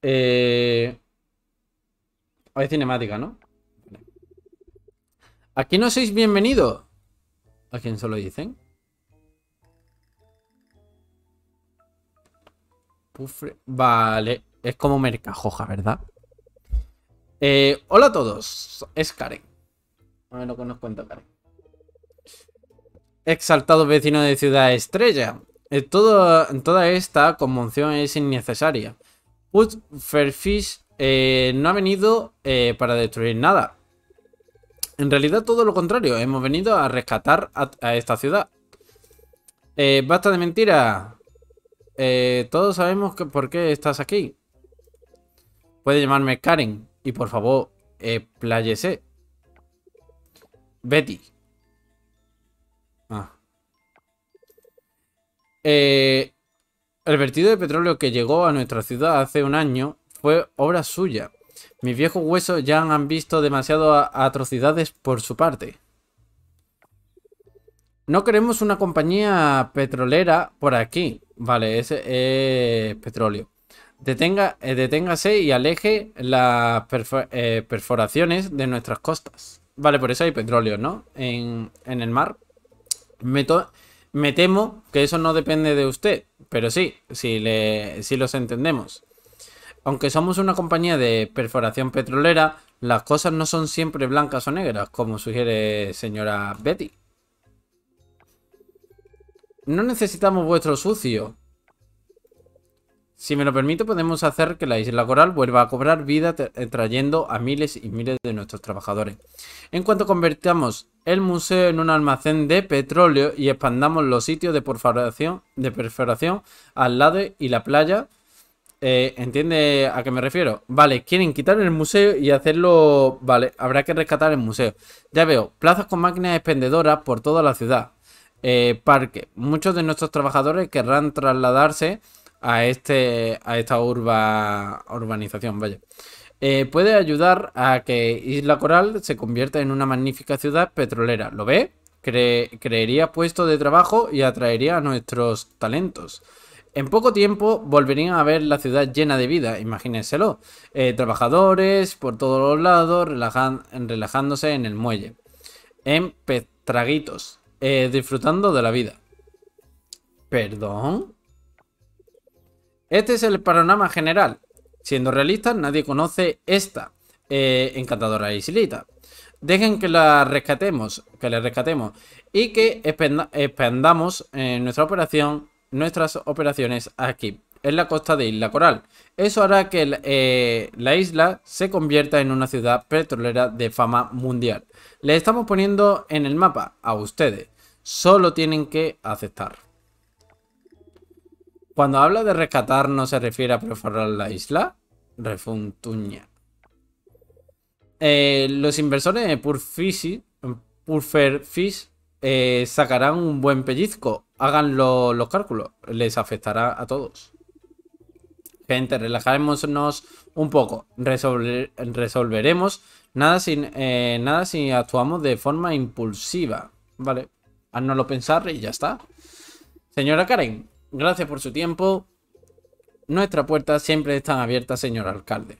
Hay eh, cinemática, ¿no? Aquí no sois bienvenidos. ¿A quién se lo dicen? Pufre. Vale. Es como mercajoja, ¿verdad? Eh, hola a todos, es Karen. A ver lo que nos cuenta Karen. Exaltado vecino de Ciudad Estrella. Eh, toda esta conmoción es innecesaria. Put eh, no ha venido para destruir nada. En realidad todo lo contrario, hemos venido a rescatar a, esta ciudad. basta de mentiras. todos sabemos que, por qué estás aquí. Puede llamarme Karen. Y por favor, eh, Betty. Ah. Eh, el vertido de petróleo que llegó a nuestra ciudad hace un año fue obra suya. Mis viejos huesos ya han visto demasiadas atrocidades por su parte. No queremos una compañía petrolera por aquí. Vale, ese es petróleo. Eh, deténgase y aleje las eh, perforaciones de nuestras costas. Vale, por eso hay petróleo, ¿no? En, el mar. Me, temo que eso no depende de usted, pero sí, si, si los entendemos. Aunque somos una compañía de perforación petrolera, las cosas no son siempre blancas o negras, como sugiere señora Betty. No necesitamos vuestro sucio, si me lo permito, podemos hacer que la isla coral vuelva a cobrar vida eh, trayendo a miles y miles de nuestros trabajadores. En cuanto convertamos el museo en un almacén de petróleo y expandamos los sitios de perforación, de perforación al lado y la playa, ¿Entiendes eh, ¿entiende a qué me refiero? Vale, quieren quitar el museo y hacerlo... Vale, habrá que rescatar el museo. Ya veo, plazas con máquinas expendedoras por toda la ciudad. Eh, parque. Muchos de nuestros trabajadores querrán trasladarse a, este, a esta urba, urbanización. Vaya. Eh, puede ayudar a que Isla Coral se convierta en una magnífica ciudad petrolera. ¿Lo ve? Cre creería puesto de trabajo y atraería a nuestros talentos. En poco tiempo volverían a ver la ciudad llena de vida, imagínenselo. Eh, trabajadores por todos los lados, relajándose en el muelle. En petraguitos, eh, disfrutando de la vida. ¿Perdón? Este es el panorama general. Siendo realistas, nadie conoce esta eh, encantadora isilita. Dejen que la rescatemos, que la rescatemos y que expandamos eh, nuestra operación, nuestras operaciones aquí, en la costa de Isla Coral. Eso hará que eh, la isla se convierta en una ciudad petrolera de fama mundial. Le estamos poniendo en el mapa a ustedes. Solo tienen que aceptar. Cuando habla de rescatar no se refiere a perforar la isla. Refuntuña. Eh, los inversores de Purferfish eh, sacarán un buen pellizco. Hagan los cálculos. Les afectará a todos. Gente, relajémonos un poco. resolveremos nada si, eh, nada si actuamos de forma impulsiva. Vale. Haznoslo pensar y ya está. Señora Karen, Gracias por su tiempo. Nuestra puerta siempre está abierta, señor alcalde.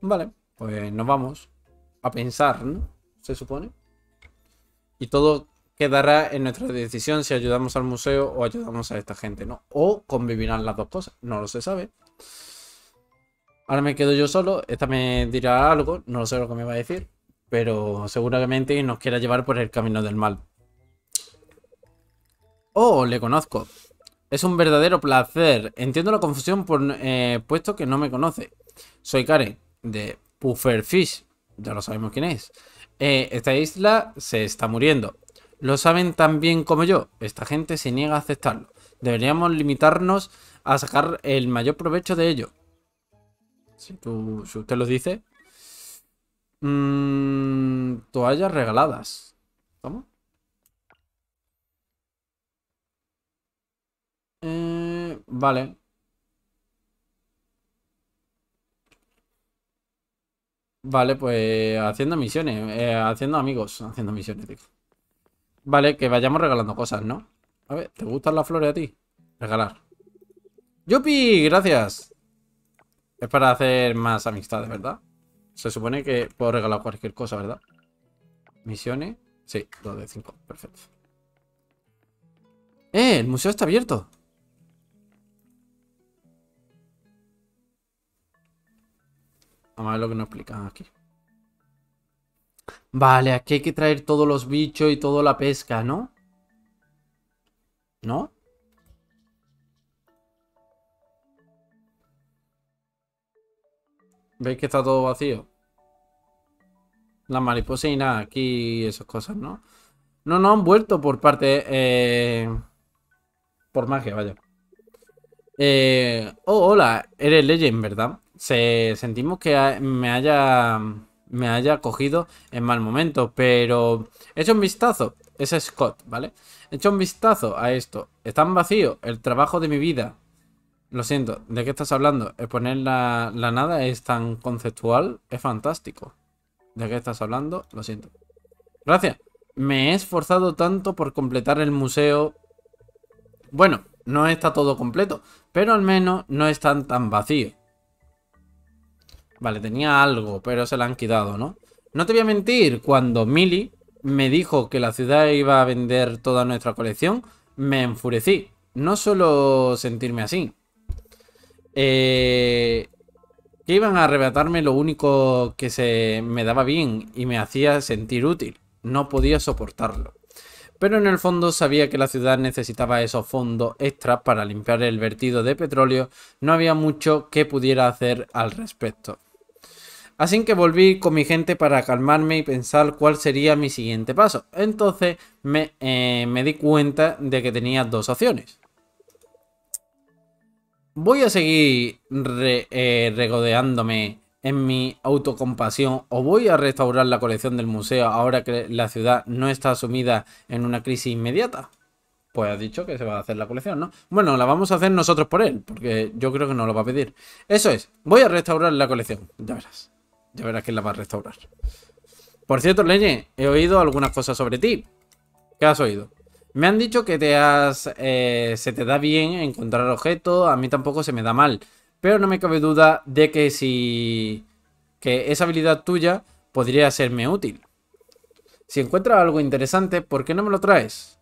Vale, pues nos vamos a pensar, ¿no? Se supone. Y todo quedará en nuestra decisión si ayudamos al museo o ayudamos a esta gente, ¿no? O convivirán las dos cosas, no lo se sabe. Ahora me quedo yo solo, esta me dirá algo, no lo sé lo que me va a decir, pero seguramente nos quiera llevar por el camino del mal. Oh, le conozco. Es un verdadero placer. Entiendo la confusión eh, puesto que no me conoce. Soy Karen, de Pufferfish. Ya lo sabemos quién es. Eh, esta isla se está muriendo. Lo saben tan bien como yo. Esta gente se niega a aceptarlo. Deberíamos limitarnos a sacar el mayor provecho de ello. Si, si usted lo dice. Mm, toallas regaladas. ¿Cómo? Vale. Vale, pues haciendo misiones, eh, haciendo amigos, haciendo misiones, Vale, que vayamos regalando cosas, ¿no? A ver, ¿te gustan las flores a ti? Regalar. ¡Yupi! Gracias. Es para hacer más amistades, ¿verdad? Se supone que puedo regalar cualquier cosa, ¿verdad? Misiones. Sí, 2 de 5. Perfecto. ¡Eh! El museo está abierto. Vamos a ver lo que nos explican aquí. Vale, aquí hay que traer todos los bichos y toda la pesca, ¿no? ¿No? ¿Veis que está todo vacío? Las mariposas y nada, aquí esas cosas, ¿no? No, no han vuelto por parte... Eh, por magia, vaya. Eh, oh, hola, eres Legend, ¿verdad? se sentimos que me haya me haya cogido en mal momento, pero he hecho un vistazo, es Scott, ¿vale? He hecho un vistazo a esto, están vacío, el trabajo de mi vida. Lo siento, ¿de qué estás hablando? Poner la, la nada es tan conceptual, es fantástico. ¿De qué estás hablando? Lo siento. Gracias. Me he esforzado tanto por completar el museo. Bueno, no está todo completo, pero al menos no están tan vacío. Vale, tenía algo, pero se la han quitado, ¿no? No te voy a mentir, cuando Mili me dijo que la ciudad iba a vender toda nuestra colección, me enfurecí. No solo sentirme así. Eh, que iban a arrebatarme lo único que se me daba bien y me hacía sentir útil. No podía soportarlo. Pero en el fondo sabía que la ciudad necesitaba esos fondos extra para limpiar el vertido de petróleo. No había mucho que pudiera hacer al respecto. Así que volví con mi gente para calmarme y pensar cuál sería mi siguiente paso. Entonces me, eh, di cuenta de que tenía dos opciones. Voy a seguir eh, regodeándome en mi autocompasión o voy a restaurar la colección del museo ahora que la ciudad no está sumida en una crisis inmediata. Pues ha dicho que se va a hacer la colección, ¿no? Bueno, la vamos a hacer nosotros por él, porque yo creo que no lo va a pedir. Eso es, voy a restaurar la colección, ya verás. Ya verás que la va a restaurar. Por cierto, Leñe, he oído algunas cosas sobre ti. ¿Qué has oído? Me han dicho que te has, eh, se te da bien encontrar objetos, a mí tampoco se me da mal. Pero no me cabe duda de que si... que esa habilidad tuya podría serme útil. Si encuentras algo interesante, ¿por qué no me lo traes?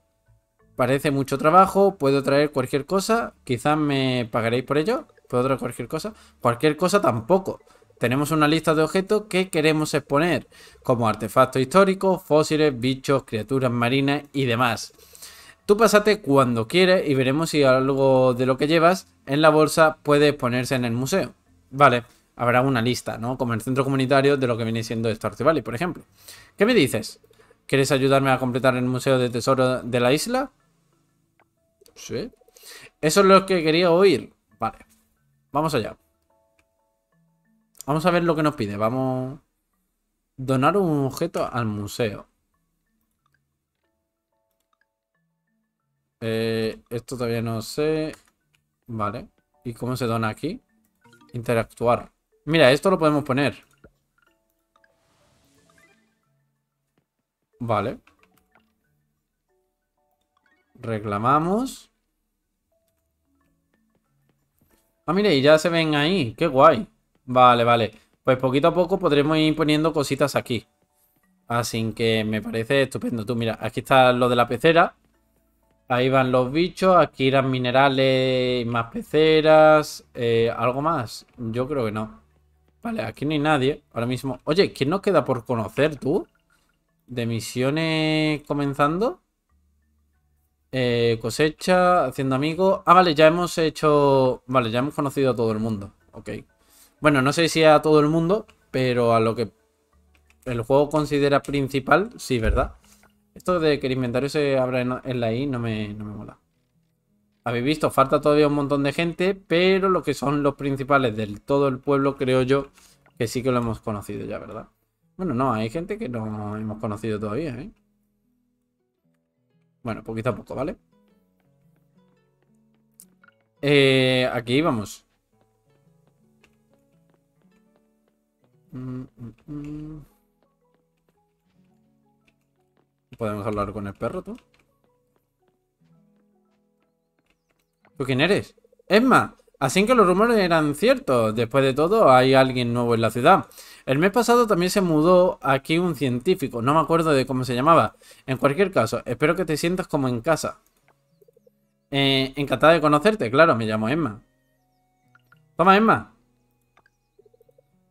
Parece mucho trabajo, puedo traer cualquier cosa, quizás me pagaréis por ello, puedo traer cualquier cosa. Cualquier cosa tampoco. Tenemos una lista de objetos que queremos exponer, como artefactos históricos, fósiles, bichos, criaturas marinas y demás. Tú pásate cuando quieras y veremos si algo de lo que llevas en la bolsa puede exponerse en el museo. Vale, habrá una lista, ¿no? Como el centro comunitario de lo que viene siendo esto Valley, por ejemplo. ¿Qué me dices? ¿Quieres ayudarme a completar el museo de tesoro de la isla? Sí. Eso es lo que quería oír. Vale. Vamos allá. Vamos a ver lo que nos pide. Vamos. Donar un objeto al museo. Eh, esto todavía no sé. Vale. ¿Y cómo se dona aquí? Interactuar. Mira, esto lo podemos poner. Vale. Reclamamos. Ah, mire, y ya se ven ahí. Qué guay. Vale, vale. Pues poquito a poco podremos ir poniendo cositas aquí. Así que me parece estupendo. Tú mira, aquí está lo de la pecera. Ahí van los bichos, aquí eran minerales, más peceras, eh, algo más. Yo creo que no. Vale, aquí no hay nadie ahora mismo. Oye, ¿quién nos queda por conocer tú? De misiones comenzando. Eh, cosecha, haciendo amigos. Ah, vale, ya hemos hecho... Vale, ya hemos conocido a todo el mundo. Ok. Bueno, no sé si a todo el mundo, pero a lo que el juego considera principal, sí, ¿verdad? Esto de que el inventario se abra en, la I no me, mola. Habéis visto, falta todavía un montón de gente, pero lo que son los principales del todo el pueblo, creo yo, que sí que lo hemos conocido ya, ¿verdad? Bueno, no, hay gente que no hemos conocido todavía, ¿eh? Bueno, poquito a poco, ¿vale? Eh, aquí vamos. Mm, mm, mm. ¿Podemos hablar con el perro, tú? ¿Tú quién eres? Emma. Así que los rumores eran ciertos. Después de todo, hay alguien nuevo en la ciudad. El mes pasado también se mudó aquí un científico. No me acuerdo de cómo se llamaba. En cualquier caso, espero que te sientas como en casa. Eh, encantada de conocerte. Claro, me llamo Emma. Toma, Emma.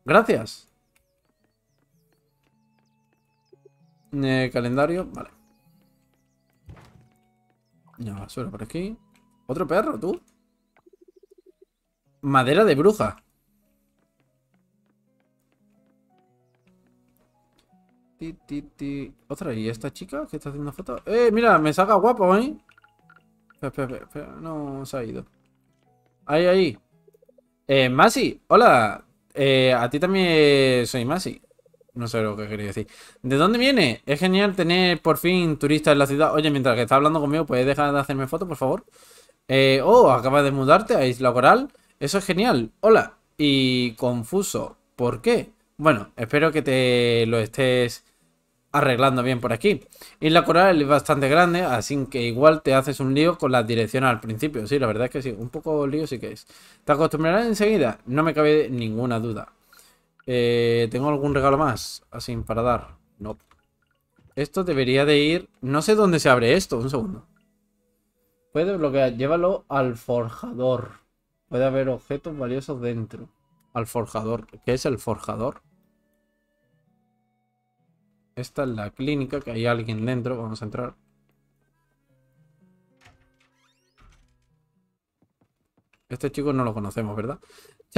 Gracias. Eh, calendario, vale. No, suelo por aquí. ¿Otro perro, tú? Madera de bruja. Otra, ¿y esta chica que está haciendo fotos. ¡Eh, mira! Me saca guapo, ¿eh? No se ha ido. Ahí, ahí. Eh, Masi, hola. Eh, a ti también soy Masi. No sé lo que quería decir. ¿De dónde viene? Es genial tener por fin turistas en la ciudad. Oye, mientras que está hablando conmigo, ¿puedes dejar de hacerme fotos, por favor? Eh, oh, acabas de mudarte a Isla Coral. Eso es genial. Hola. Y confuso. ¿Por qué? Bueno, espero que te lo estés arreglando bien por aquí. Isla Coral es bastante grande, así que igual te haces un lío con la dirección al principio. Sí, la verdad es que sí, un poco lío sí que es. Te acostumbrarás enseguida, no me cabe ninguna duda. Eh, ¿Tengo algún regalo más? Así para dar. No. Esto debería de ir... No sé dónde se abre esto. Un segundo. Puede bloquear, Llévalo al forjador. Puede haber objetos valiosos dentro. Al forjador. ¿Qué es el forjador? Esta es la clínica, que hay alguien dentro. Vamos a entrar. Este chico no lo conocemos, ¿verdad?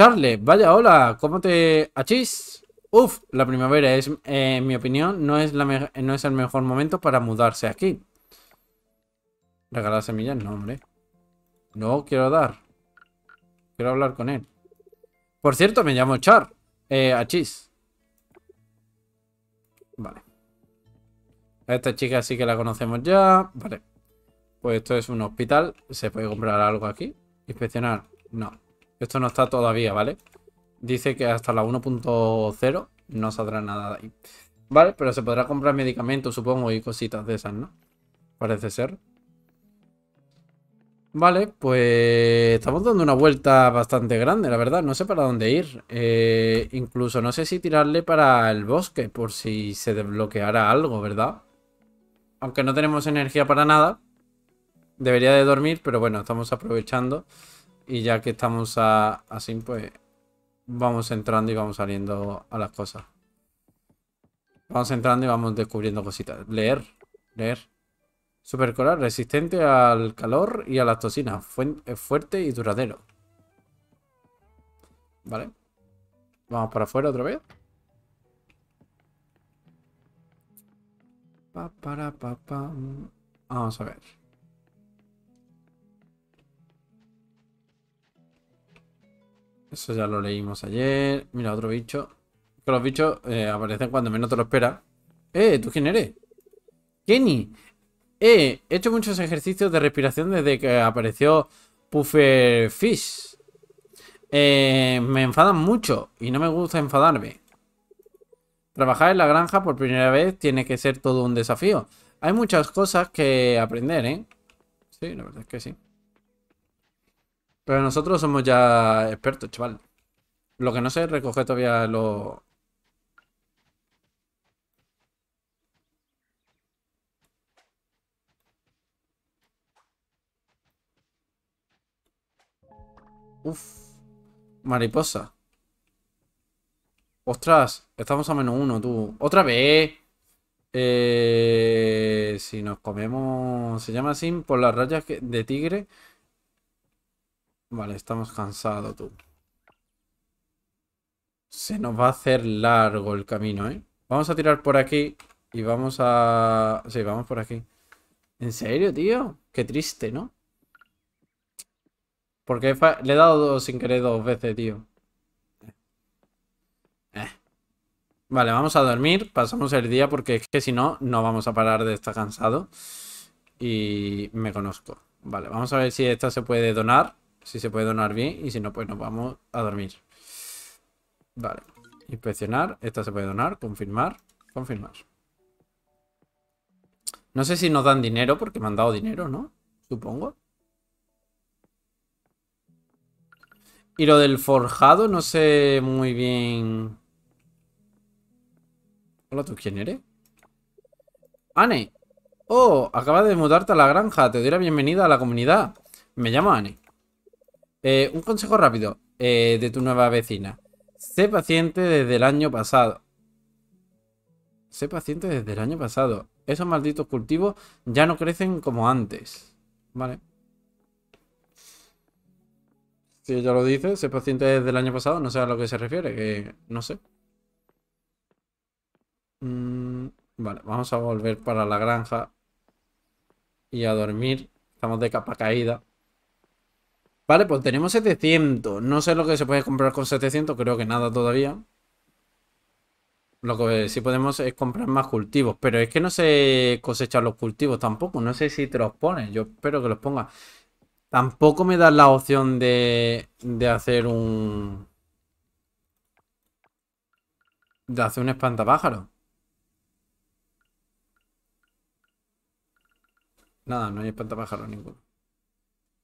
Charles, vaya, hola, ¿cómo te achis? Uf, la primavera es, eh, en mi opinión, no es, no es el mejor momento para mudarse aquí. Regalar semillas, no, hombre. No quiero dar. Quiero hablar con él. Por cierto, me llamo Char. Eh, Achis. Vale. A esta chica sí que la conocemos ya. Vale. Pues esto es un hospital. ¿Se puede comprar algo aquí? Inspeccionar. No. Esto no está todavía, ¿vale? Dice que hasta la 1.0 no saldrá nada de ahí. Vale, pero se podrá comprar medicamentos, supongo, y cositas de esas, ¿no? Parece ser. Vale, pues estamos dando una vuelta bastante grande, la verdad. No sé para dónde ir. Eh, incluso no sé si tirarle para el bosque por si se desbloqueara algo, ¿verdad? Aunque no tenemos energía para nada. Debería de dormir, pero bueno, estamos aprovechando. Y ya que estamos así, pues vamos entrando y vamos saliendo a las cosas. Vamos entrando y vamos descubriendo cositas. Leer, leer. Supercolar, resistente al calor y a las toxinas. fuerte y duradero. Vale. Vamos para afuera otra vez. para, Vamos a ver. Eso ya lo leímos ayer. Mira, otro bicho. Que los bichos eh, aparecen cuando menos te lo esperas. ¡Eh! ¿Tú quién eres? ¡Kenny! ¡Eh! He hecho muchos ejercicios de respiración desde que apareció Puffer Fish. Eh, me enfadan mucho y no me gusta enfadarme. Trabajar en la granja por primera vez tiene que ser todo un desafío. Hay muchas cosas que aprender, ¿eh? Sí, la verdad es que sí. Pero nosotros somos ya expertos, chaval. Lo que no sé es recoger todavía los... Uf. Mariposa. Ostras, estamos a menos uno, tú. ¡Otra vez! Eh, si nos comemos... Se llama así por las rayas de tigre. Vale, estamos cansados, tú. Se nos va a hacer largo el camino, ¿eh? Vamos a tirar por aquí y vamos a... Sí, vamos por aquí. ¿En serio, tío? Qué triste, ¿no? Porque le he dado sin querer dos veces, tío. Eh. Vale, vamos a dormir. Pasamos el día porque es que si no, no vamos a parar de estar cansado. Y me conozco. Vale, vamos a ver si esta se puede donar. Si se puede donar bien y si no, pues nos vamos a dormir. Vale. Inspeccionar. Esta se puede donar. Confirmar. Confirmar. No sé si nos dan dinero porque me han dado dinero, ¿no? Supongo. Y lo del forjado, no sé muy bien... Hola, ¿tú quién eres? Ane. Oh, acabas de mudarte a la granja. Te doy la bienvenida a la comunidad. Me llamo Ane eh, un consejo rápido eh, de tu nueva vecina. Sé paciente desde el año pasado. Sé paciente desde el año pasado. Esos malditos cultivos ya no crecen como antes. Vale. Si ella lo dice, sé paciente desde el año pasado, no sé a lo que se refiere, que no sé. Mm, vale, vamos a volver para la granja y a dormir. Estamos de capa caída. Vale, pues tenemos 700. No sé lo que se puede comprar con 700. Creo que nada todavía. Lo que sí podemos es comprar más cultivos. Pero es que no sé cosechar los cultivos tampoco. No sé si te los pones, Yo espero que los ponga. Tampoco me da la opción de, de hacer un... De hacer un espantapájaro. Nada, no hay espantapájaro ninguno.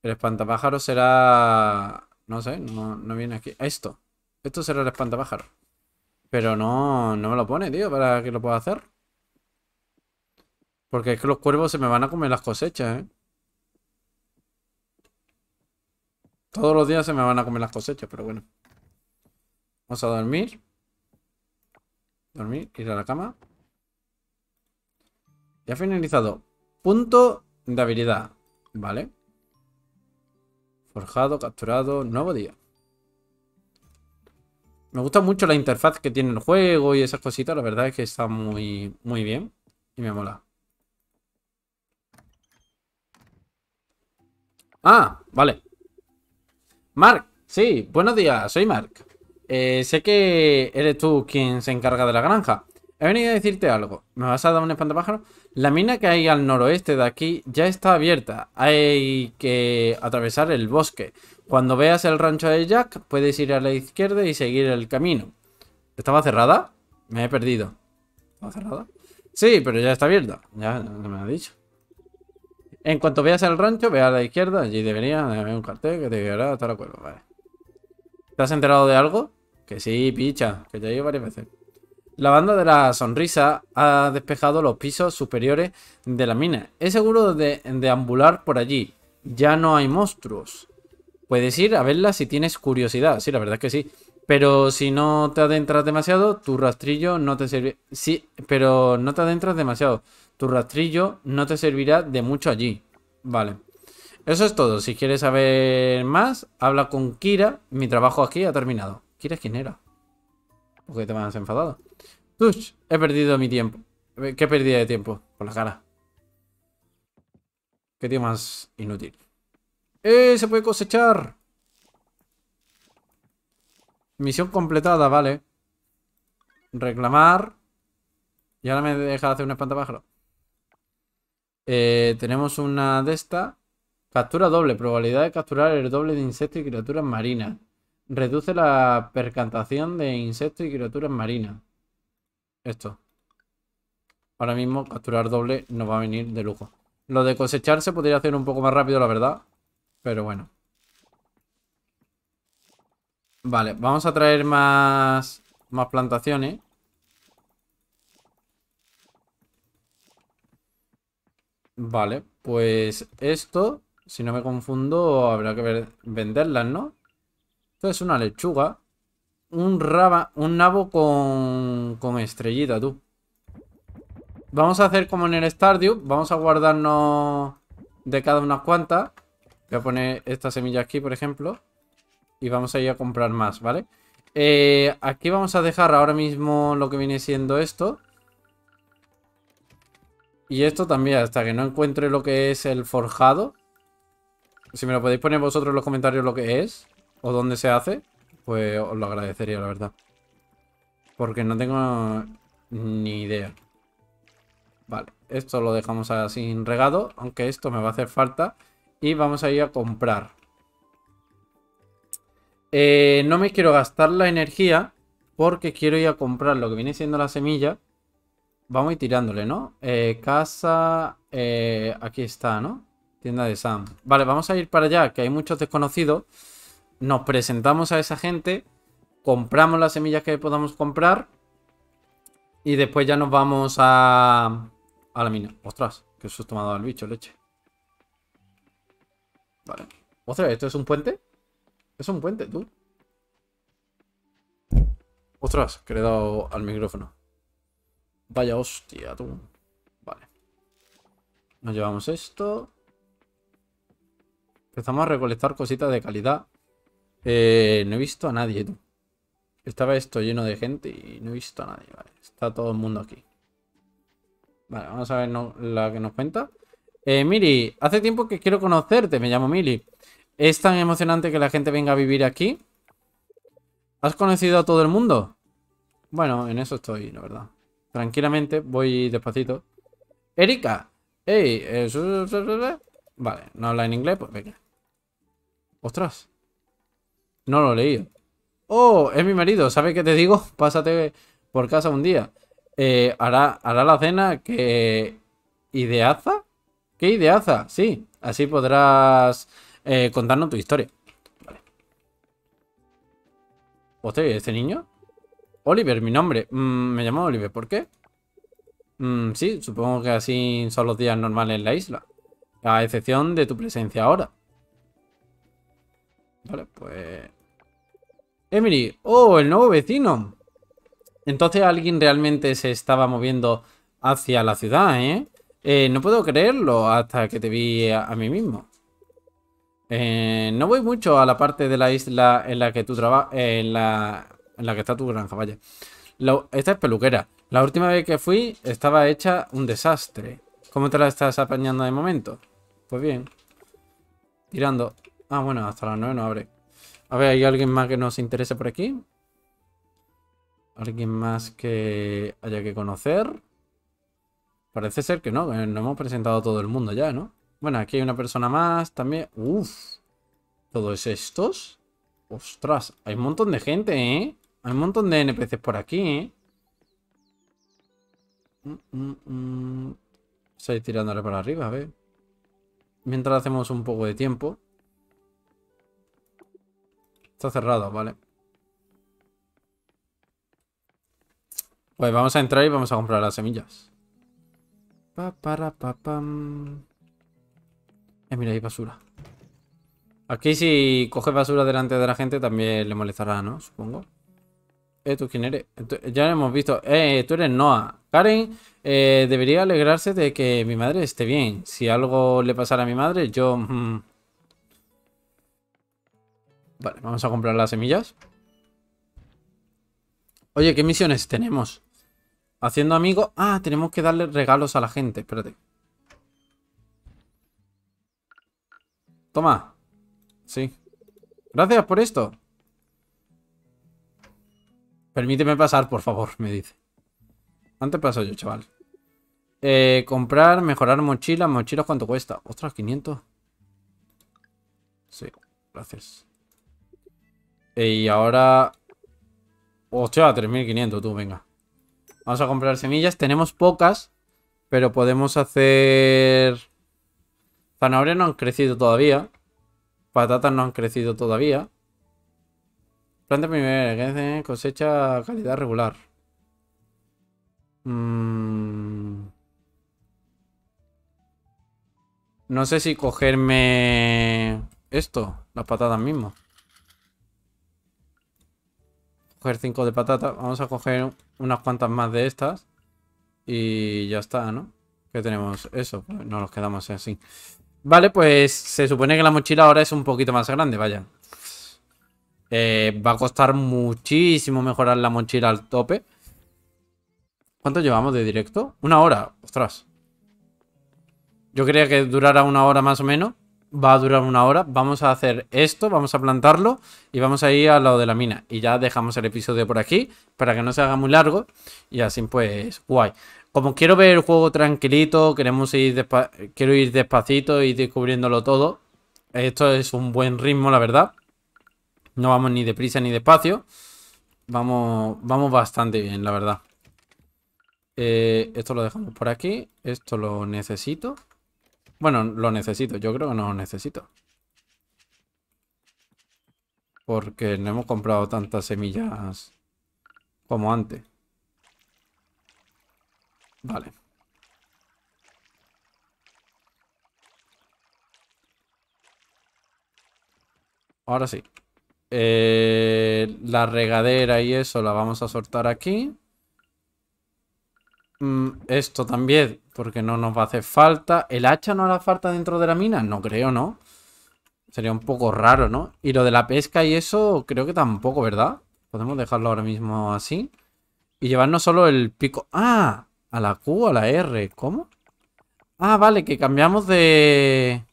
El espantapájaro será... No sé, no, viene aquí. Esto. Esto será el espantapájaro. Pero no, no me lo pone, tío, para que lo pueda hacer. Porque es que los cuervos se me van a comer las cosechas, ¿eh? Todos los días se me van a comer las cosechas, pero bueno. Vamos a dormir. Dormir, ir a la cama. Ya finalizado. Punto de habilidad. Vale. Forjado, capturado, nuevo día. Me gusta mucho la interfaz que tiene el juego y esas cositas. La verdad es que está muy, muy bien y me mola. Ah, vale. Mark, sí, buenos días, soy Mark. Eh, sé que eres tú quien se encarga de la granja. He venido a decirte algo. ¿Me vas a dar un pájaro? La mina que hay al noroeste de aquí ya está abierta. Hay que atravesar el bosque. Cuando veas el rancho de Jack, puedes ir a la izquierda y seguir el camino. ¿Estaba cerrada? Me he perdido. ¿Estaba cerrada? Sí, pero ya está abierta. Ya me ha dicho. En cuanto veas el rancho, ve a la izquierda. Allí debería haber un cartel que te guiará hasta la cueva. ¿Te has enterado de algo? Que sí, picha. Que ya he ido varias veces. La banda de la sonrisa ha despejado los pisos superiores de la mina. Es seguro de, deambular por allí. Ya no hay monstruos. Puedes ir a verla si tienes curiosidad. Sí, la verdad es que sí. Pero si no te adentras demasiado, tu rastrillo no te sirve. Sí, pero no te adentras demasiado. Tu rastrillo no te servirá de mucho allí. Vale. Eso es todo. Si quieres saber más, habla con Kira. Mi trabajo aquí ha terminado. ¿Kira quién era? ¿Por qué te has enfadado? Tush, he perdido mi tiempo. Eh, Qué pérdida de tiempo, por la cara Qué tío más inútil. ¡Eh! Se puede cosechar. Misión completada, vale. Reclamar. Y ahora me deja hacer un espantapájaro. Eh, tenemos una de esta. Captura doble. Probabilidad de capturar el doble de insectos y criaturas marinas. Reduce la percantación de insectos y criaturas marinas. Esto. Ahora mismo capturar doble nos va a venir de lujo. Lo de cosechar se podría hacer un poco más rápido, la verdad. Pero bueno. Vale, vamos a traer más, más plantaciones. Vale, pues esto, si no me confundo, habrá que venderlas, ¿no? Esto es una lechuga un raba, un nabo con, con estrellita, tú. Vamos a hacer como en el Stardew. Vamos a guardarnos de cada unas cuantas. Voy a poner esta semilla aquí, por ejemplo. Y vamos a ir a comprar más, ¿vale? Eh, aquí vamos a dejar ahora mismo lo que viene siendo esto. Y esto también, hasta que no encuentre lo que es el forjado. Si me lo podéis poner vosotros en los comentarios lo que es. O dónde se hace pues os lo agradecería, la verdad. Porque no tengo ni idea. Vale, esto lo dejamos así en regado, aunque esto me va a hacer falta. Y vamos a ir a comprar. Eh, no me quiero gastar la energía porque quiero ir a comprar lo que viene siendo la semilla. Vamos a ir tirándole, ¿no? Eh, casa... Eh, aquí está, ¿no? Tienda de Sam. Vale, vamos a ir para allá, que hay muchos desconocidos nos presentamos a esa gente, compramos las semillas que podamos comprar y después ya nos vamos a, a la mina. Ostras, que susto me ha bicho, leche. Vale. Ostras, ¿esto es un puente? Es un puente, tú. Ostras, que le he dado al micrófono. Vaya hostia, tú. Vale. Nos llevamos esto. Empezamos a recolectar cositas de calidad. Eh, no he visto a nadie, Estaba esto lleno de gente y no he visto a nadie. Vale, está todo el mundo aquí. Vale, vamos a ver la que nos cuenta. Eh, Miri, hace tiempo que quiero conocerte. Me llamo Miri. ¿Es tan emocionante que la gente venga a vivir aquí? ¿Has conocido a todo el mundo? Bueno, en eso estoy, la verdad. Tranquilamente, voy despacito. Erika. Hey, eh, vale, no habla en inglés, pues venga. Ostras. No lo leí. Oh, es mi marido, sabe qué te digo? Pásate por casa un día. Eh, hará, hará la cena que... ¿Ideaza? ¿Qué ideaza? Sí, así podrás eh, contarnos tu historia. Vale. este niño? Oliver, mi nombre. Mm, me llamo Oliver, ¿por qué? Mm, sí, supongo que así son los días normales en la isla. A excepción de tu presencia ahora. Vale, pues... Emily, oh, el nuevo vecino. Entonces alguien realmente se estaba moviendo hacia la ciudad, ¿eh? eh no puedo creerlo hasta que te vi a, mí mismo. Eh, no voy mucho a la parte de la isla en la que tú trabajas, en, la, que está tu granja, vaya. esta es peluquera. La última vez que fui estaba hecha un desastre. ¿Cómo te la estás apañando de momento? Pues bien. Tirando. Ah, bueno, hasta las 9 no abre. A ver, ¿hay alguien más que nos interese por aquí? ¿Alguien más que haya que conocer? Parece ser que no, eh, no hemos presentado a todo el mundo ya, ¿no? Bueno, aquí hay una persona más también. Uf, ¿todos estos? Ostras, hay un montón de gente, ¿eh? Hay un montón de NPCs por aquí, ¿eh? Mm, mm, mm. tirándole para arriba, a ver. Mientras hacemos un poco de tiempo. Está cerrado, vale. Pues vamos a entrar y vamos a comprar las semillas. Pa, para, Eh, mira, hay basura. Aquí si coge basura delante de la gente también le molestará, ¿no? Supongo. Eh, ¿tú quién eres? Eh, ya hemos visto. Eh, tú eres Noah. Karen eh, debería alegrarse de que mi madre esté bien. Si algo le pasara a mi madre, yo... Mm, Vale, vamos a comprar las semillas. Oye, ¿qué misiones tenemos? Haciendo amigos. Ah, tenemos que darle regalos a la gente. Espérate. Toma. Sí. Gracias por esto. Permíteme pasar, por favor, me dice. Antes paso yo, chaval. Eh, comprar, mejorar mochilas. ¿Mochilas cuánto cuesta? Ostras, 500. Sí, gracias. Y ahora... Hostia, 3500 tú, venga. Vamos a comprar semillas. Tenemos pocas, pero podemos hacer... Zanahorias no han crecido todavía. Patatas no han crecido todavía. Planta primera, cosecha calidad regular. Mm. No sé si cogerme esto, las patatas mismas coger 5 de patata. Vamos a coger unas cuantas más de estas. Y ya está, ¿no? Que tenemos eso. No pues nos quedamos así. Vale, pues se supone que la mochila ahora es un poquito más grande, vaya. Eh, va a costar muchísimo mejorar la mochila al tope. ¿Cuánto llevamos de directo? Una hora. Ostras. Yo creía que durara una hora más o menos va a durar una hora, vamos a hacer esto, vamos a plantarlo y vamos a ir al lado de la mina. Y ya dejamos el episodio por aquí para que no se haga muy largo y así pues guay. Como quiero ver el juego tranquilito, queremos ir quiero ir despacito y descubriéndolo todo. Esto es un buen ritmo, la verdad. No vamos ni deprisa ni despacio. Vamos, vamos bastante bien, la verdad. Eh, esto lo dejamos por aquí. Esto lo necesito. Bueno, lo necesito. Yo creo que no lo necesito. Porque no hemos comprado tantas semillas como antes. Vale. Ahora sí. Eh, la regadera y eso la vamos a soltar aquí. Mm, esto también, porque no nos va a hacer falta. ¿El hacha no hará falta dentro de la mina? No creo, ¿no? Sería un poco raro, ¿no? Y lo de la pesca y eso, creo que tampoco, ¿verdad? Podemos dejarlo ahora mismo así. Y llevarnos solo el pico... ¡Ah! A la Q, a la R. ¿Cómo? Ah, vale, que cambiamos de...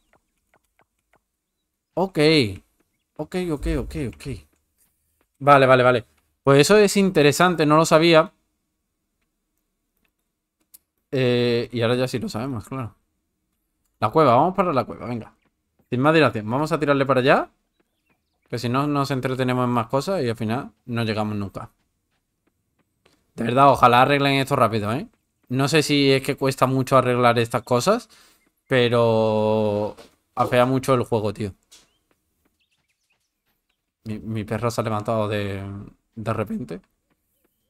Ok. Ok, ok, ok, ok. Vale, vale, vale. Pues eso es interesante, no lo sabía. Eh, y ahora ya sí lo sabemos, claro. La cueva, vamos para la cueva, venga. Sin más dilación, vamos a tirarle para allá. Que si no, nos entretenemos en más cosas y al final no llegamos nunca. De verdad, ojalá arreglen esto rápido, ¿eh? No sé si es que cuesta mucho arreglar estas cosas, pero afea mucho el juego, tío. Mi, mi perro se ha levantado de, de repente.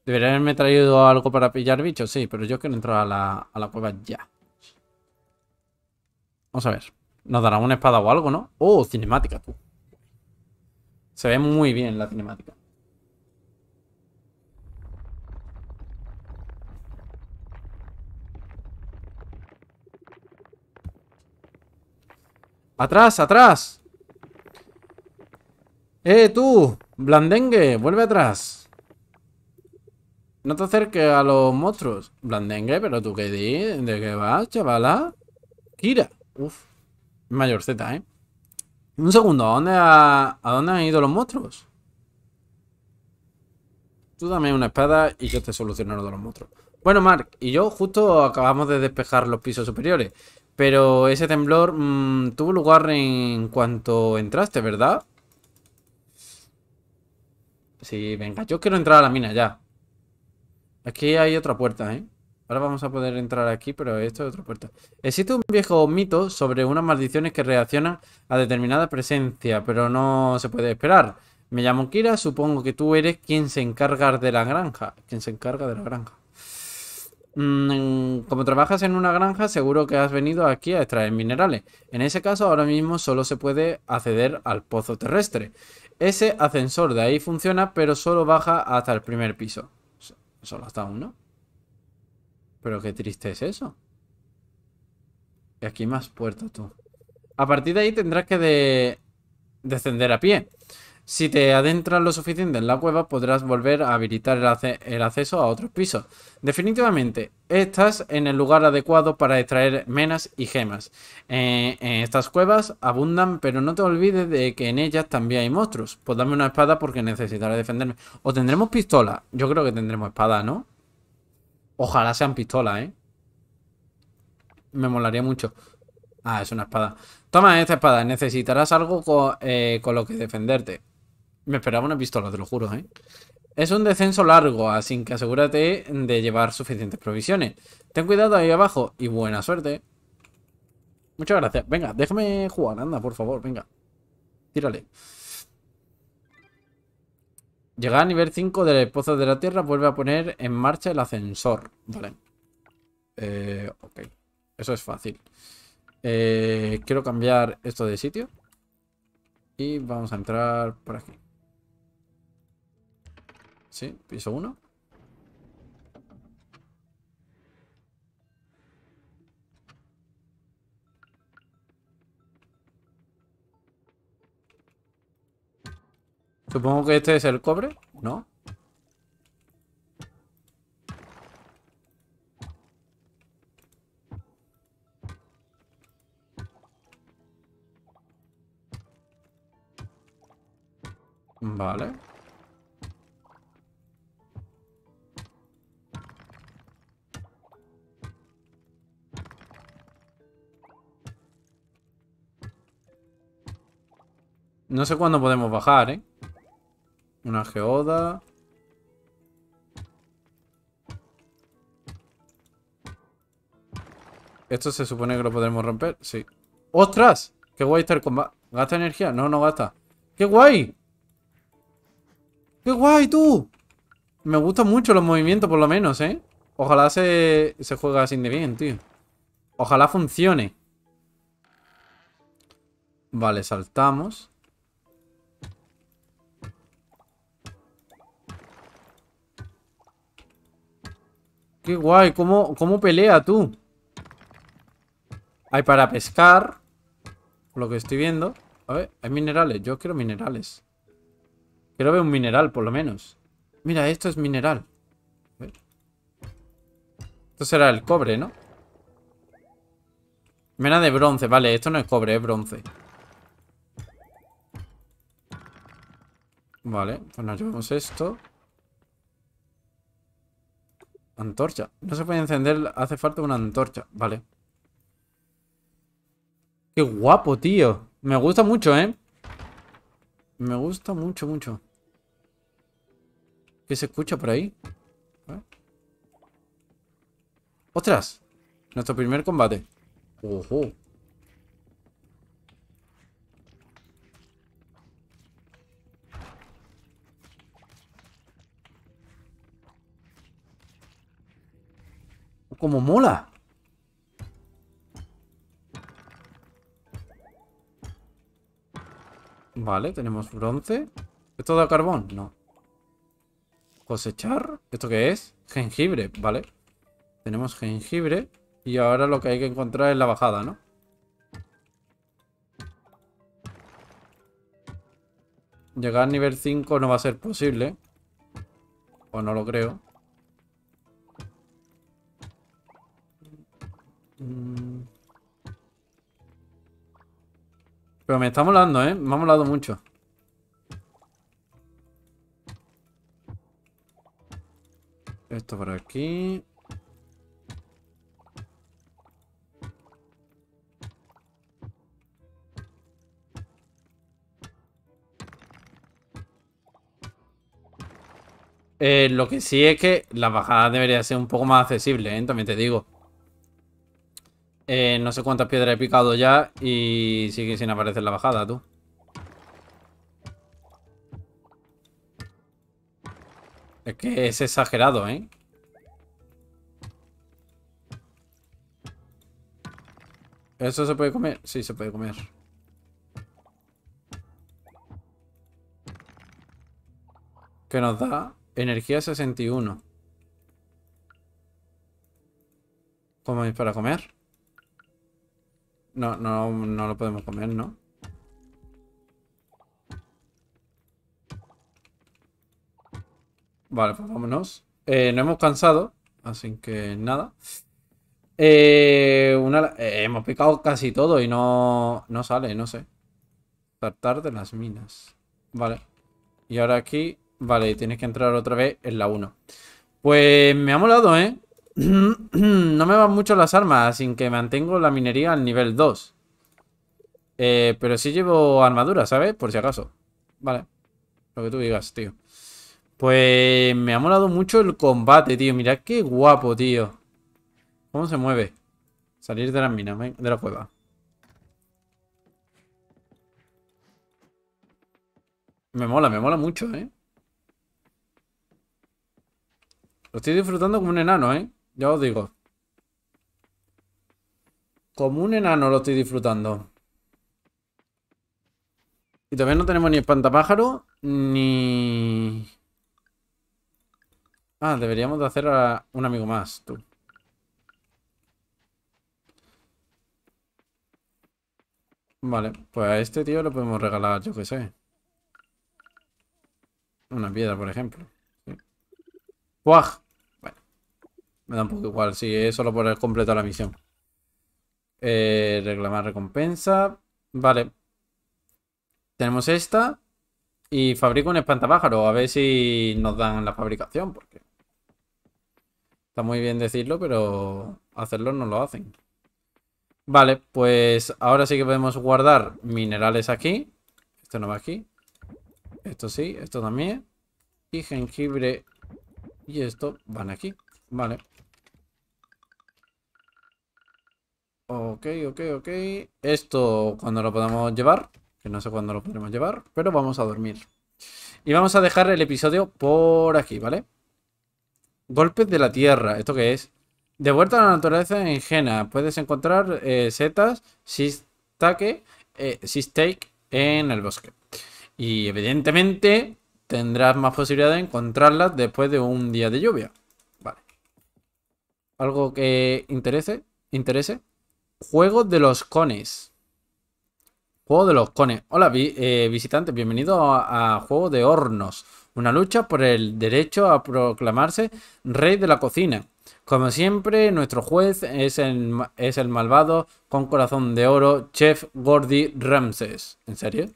Debería haberme traído algo para pillar bichos, sí, pero yo quiero entrar a la, cueva ya. Vamos a ver. Nos dará una espada o algo, ¿no? Oh, cinemática, tú. Se ve muy bien la cinemática. ¡Atrás, atrás! ¡Eh, tú! ¡Blandengue! ¡Vuelve atrás! No te acerques a los monstruos. Blandengue, pero tú qué di, de qué vas, chavala. Kira. Uf. Mayor Z, ¿eh? Un segundo, ¿a dónde, ¿a dónde han ido los monstruos? Tú dame una espada y yo te soluciono lo de los monstruos. Bueno, Mark, y yo justo acabamos de despejar los pisos superiores. Pero ese temblor mm, tuvo lugar en cuanto entraste, ¿verdad? Sí, venga, yo quiero entrar a la mina ya. Aquí hay otra puerta, ¿eh? Ahora vamos a poder entrar aquí, pero esto es otra puerta. Existe un viejo mito sobre unas maldiciones que reaccionan a determinada presencia, pero no se puede esperar. Me llamo Kira, supongo que tú eres quien se encarga de la granja. Quien se encarga de la granja. Mm, como trabajas en una granja, seguro que has venido aquí a extraer minerales. En ese caso, ahora mismo solo se puede acceder al pozo terrestre. Ese ascensor de ahí funciona, pero solo baja hasta el primer piso. Solo hasta uno. Pero qué triste es eso. Y aquí más puertas, tú. A partir de ahí tendrás que descender a pie. Si te adentras lo suficiente en la cueva, podrás volver a habilitar el, acceso a otros pisos. Definitivamente, estás en el lugar adecuado para extraer menas y gemas. Eh, en estas cuevas abundan, pero no te olvides de que en ellas también hay monstruos. Pues dame una espada porque necesitaré defenderme. ¿O tendremos pistola? Yo creo que tendremos espada, ¿no? Ojalá sean pistolas, ¿eh? Me molaría mucho. Ah, es una espada. Toma esta espada, necesitarás algo con, eh, con lo que defenderte. Me esperaba una pistola, te lo juro, ¿eh? Es un descenso largo, así ah, que asegúrate de llevar suficientes provisiones. Ten cuidado ahí abajo y buena suerte. Muchas gracias. Venga, déjame jugar, anda, por favor, venga. Tírale. Llegar a nivel 5 del Pozo de la Tierra vuelve a poner en marcha el ascensor. Vale. Eh, ok. Eso es fácil. Eh, quiero cambiar esto de sitio. Y vamos a entrar por aquí. Sí, piso uno. Supongo que este es el cobre, ¿no? Vale. No sé cuándo podemos bajar, ¿eh? Una geoda. Esto se supone que lo podremos romper. Sí. ¡Ostras! ¡Qué guay está el combate! ¿Gasta energía? No, no gasta. ¡Qué guay! ¡Qué guay, tú! Me gustan mucho los movimientos, por lo menos, ¿eh? Ojalá se, se juega así de bien, tío. Ojalá funcione. Vale, saltamos. Qué guay, ¿cómo, pelea tú? Hay para pescar. lo que estoy viendo. A ver, hay minerales. Yo quiero minerales. Quiero ver un mineral, por lo menos. Mira, esto es mineral. Esto será el cobre, ¿no? Mena de bronce. Vale, esto no es cobre, es bronce. Vale, pues nos llevamos esto. Antorcha. No se puede encender, hace falta una antorcha. Vale. Qué guapo, tío. Me gusta mucho, ¿eh? Me gusta mucho, mucho. ¿Qué se escucha por ahí? ¡Ostras! Nuestro primer combate. Ojo. como mola. Vale, tenemos bronce. ¿Esto da carbón? No. Cosechar. ¿Esto qué es? Jengibre, vale. Tenemos jengibre. Y ahora lo que hay que encontrar es la bajada, ¿no? Llegar a nivel 5 no va a ser posible. O no lo creo. Mm. Pero me está molando, ¿eh? Me ha molado mucho. Esto por aquí. Eh, lo que sí es que La bajada debería ser un poco más accesible, ¿eh? también te digo. Eh, no sé cuántas piedras he picado ya y sigue sin aparecer la bajada, tú. Es que es exagerado, ¿eh? ¿Eso se puede comer? Sí, se puede comer. ¿Qué nos da energía 61. ¿Cómo es para comer? No, no, no lo podemos comer, ¿no? Vale, pues vámonos. Eh, no hemos cansado, así que nada. Eh, una, eh, hemos picado casi todo y no, no sale, no sé. Tartar de las minas. Vale. Y ahora aquí, vale, tienes que entrar otra vez en la 1. Pues me ha molado, ¿eh? no me van mucho las armas, sin que mantengo la minería al nivel 2. Eh, pero sí llevo armadura, ¿sabes? Por si acaso. Vale. Lo que tú digas, tío. Pues me ha molado mucho el combate, tío. Mirad qué guapo, tío. ¿Cómo se mueve? Salir de la mina de la cueva. Me mola, me mola mucho, ¿eh? Lo estoy disfrutando como un enano, ¿eh? Ya os digo. Como un enano lo estoy disfrutando. Y todavía no tenemos ni espantapájaro, ni... Ah, deberíamos de hacer a un amigo más, tú. Vale, pues a este tío lo podemos regalar, yo qué sé. Una piedra, por ejemplo. ¡Guaj! Me da un poco igual, si es solo por completar la misión. Eh, reclamar recompensa. Vale. Tenemos esta. Y fabrico un espantapájaro. A ver si nos dan la fabricación. Porque está muy bien decirlo, pero hacerlo no lo hacen. Vale, pues ahora sí que podemos guardar minerales aquí. Esto no va aquí. Esto sí, esto también. Y jengibre y esto van aquí. Vale. Ok, ok, ok. Esto cuando lo podamos llevar, que no sé cuándo lo podremos llevar, pero vamos a dormir. Y vamos a dejar el episodio por aquí, ¿vale? Golpes de la tierra, ¿esto qué es? De vuelta a la naturaleza en puedes encontrar eh, setas, shiitake, eh, en el bosque. Y evidentemente tendrás más posibilidad de encontrarlas después de un día de lluvia. Vale. ¿Algo que interese? ¿Interese? Juego de los cones. Juego de los cones. Hola, eh, visitantes. Bienvenidos a, Juego de Hornos. Una lucha por el derecho a proclamarse rey de la cocina. Como siempre, nuestro juez es el, es el malvado con corazón de oro, Chef Gordy Ramses. ¿En serio?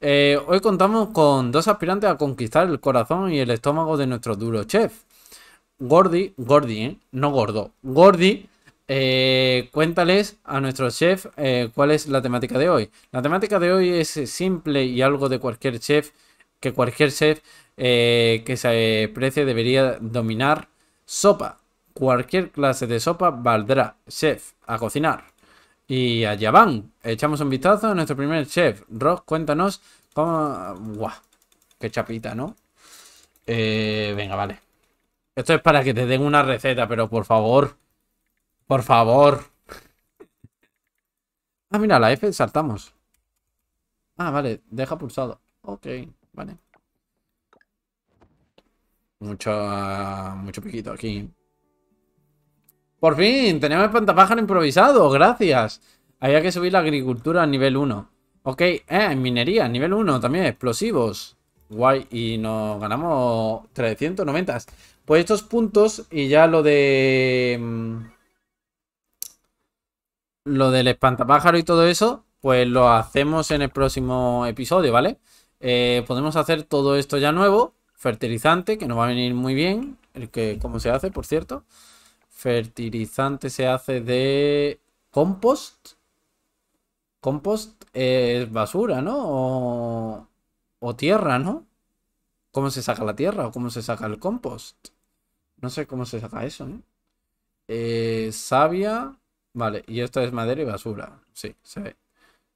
Eh, hoy contamos con dos aspirantes a conquistar el corazón y el estómago de nuestro duro chef. Gordy, Gordy, ¿eh? no gordo. Gordy eh, cuéntales a nuestro chef eh, cuál es la temática de hoy. La temática de hoy es eh, simple y algo de cualquier chef, que cualquier chef que se precie debería dominar. Sopa. Cualquier clase de sopa valdrá. Chef, a cocinar. Y allá van. Echamos un vistazo a nuestro primer chef. Ross, cuéntanos cómo... ¡Guau! Qué chapita, ¿no? venga, vale. Esto es para que te den una receta, pero por favor... Por favor. Ah, mira, la F saltamos. Ah, vale, deja pulsado. Ok, vale. Mucho, ah, mucho piquito aquí. Por fin, tenemos el pantapájaro improvisado, gracias. Había que subir la agricultura a nivel 1. Ok, eh, minería, nivel 1 también, explosivos. Guay, y nos ganamos 390. Pues estos puntos y ya lo de... Mm, lo del espantapájaro y todo eso, pues lo hacemos en el próximo episodio, ¿vale? Eh, podemos hacer todo esto ya nuevo, fertilizante, que nos va a venir muy bien, el que, ¿cómo se hace, por cierto? Fertilizante se hace de compost. Compost es basura, ¿no? O, tierra, ¿no? ¿Cómo se saca la tierra o cómo se saca el compost? No sé cómo se saca eso, ¿eh? eh Vale, y esto es madera y basura. Sí, se ve.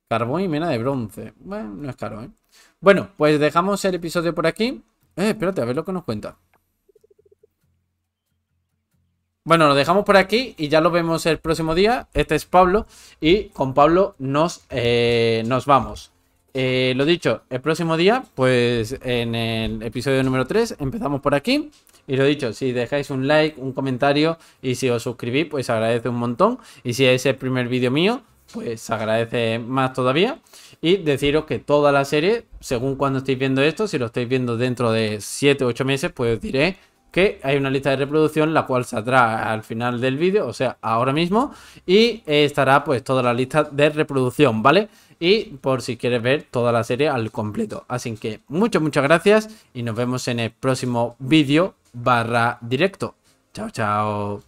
Carbón y mena de bronce. Bueno, no es caro, ¿eh? Bueno, pues dejamos el episodio por aquí. Eh, espérate, a ver lo que nos cuenta. Bueno, lo dejamos por aquí y ya lo vemos el próximo día. Este es Pablo y con Pablo nos, eh, nos vamos. Eh, lo dicho, el próximo día, pues en el episodio número 3, empezamos por aquí. Y lo dicho, si dejáis un like, un comentario y si os suscribís, pues agradece un montón. Y si es el primer vídeo mío, pues agradece más todavía. Y deciros que toda la serie, según cuando estéis viendo esto, si lo estáis viendo dentro de 7 o 8 meses, pues diré que hay una lista de reproducción la cual saldrá al final del vídeo, o sea, ahora mismo, y estará pues toda la lista de reproducción, ¿vale? y por si quieres ver toda la serie al completo. Así que muchas, muchas gracias y nos vemos en el próximo vídeo barra directo. Chao, chao.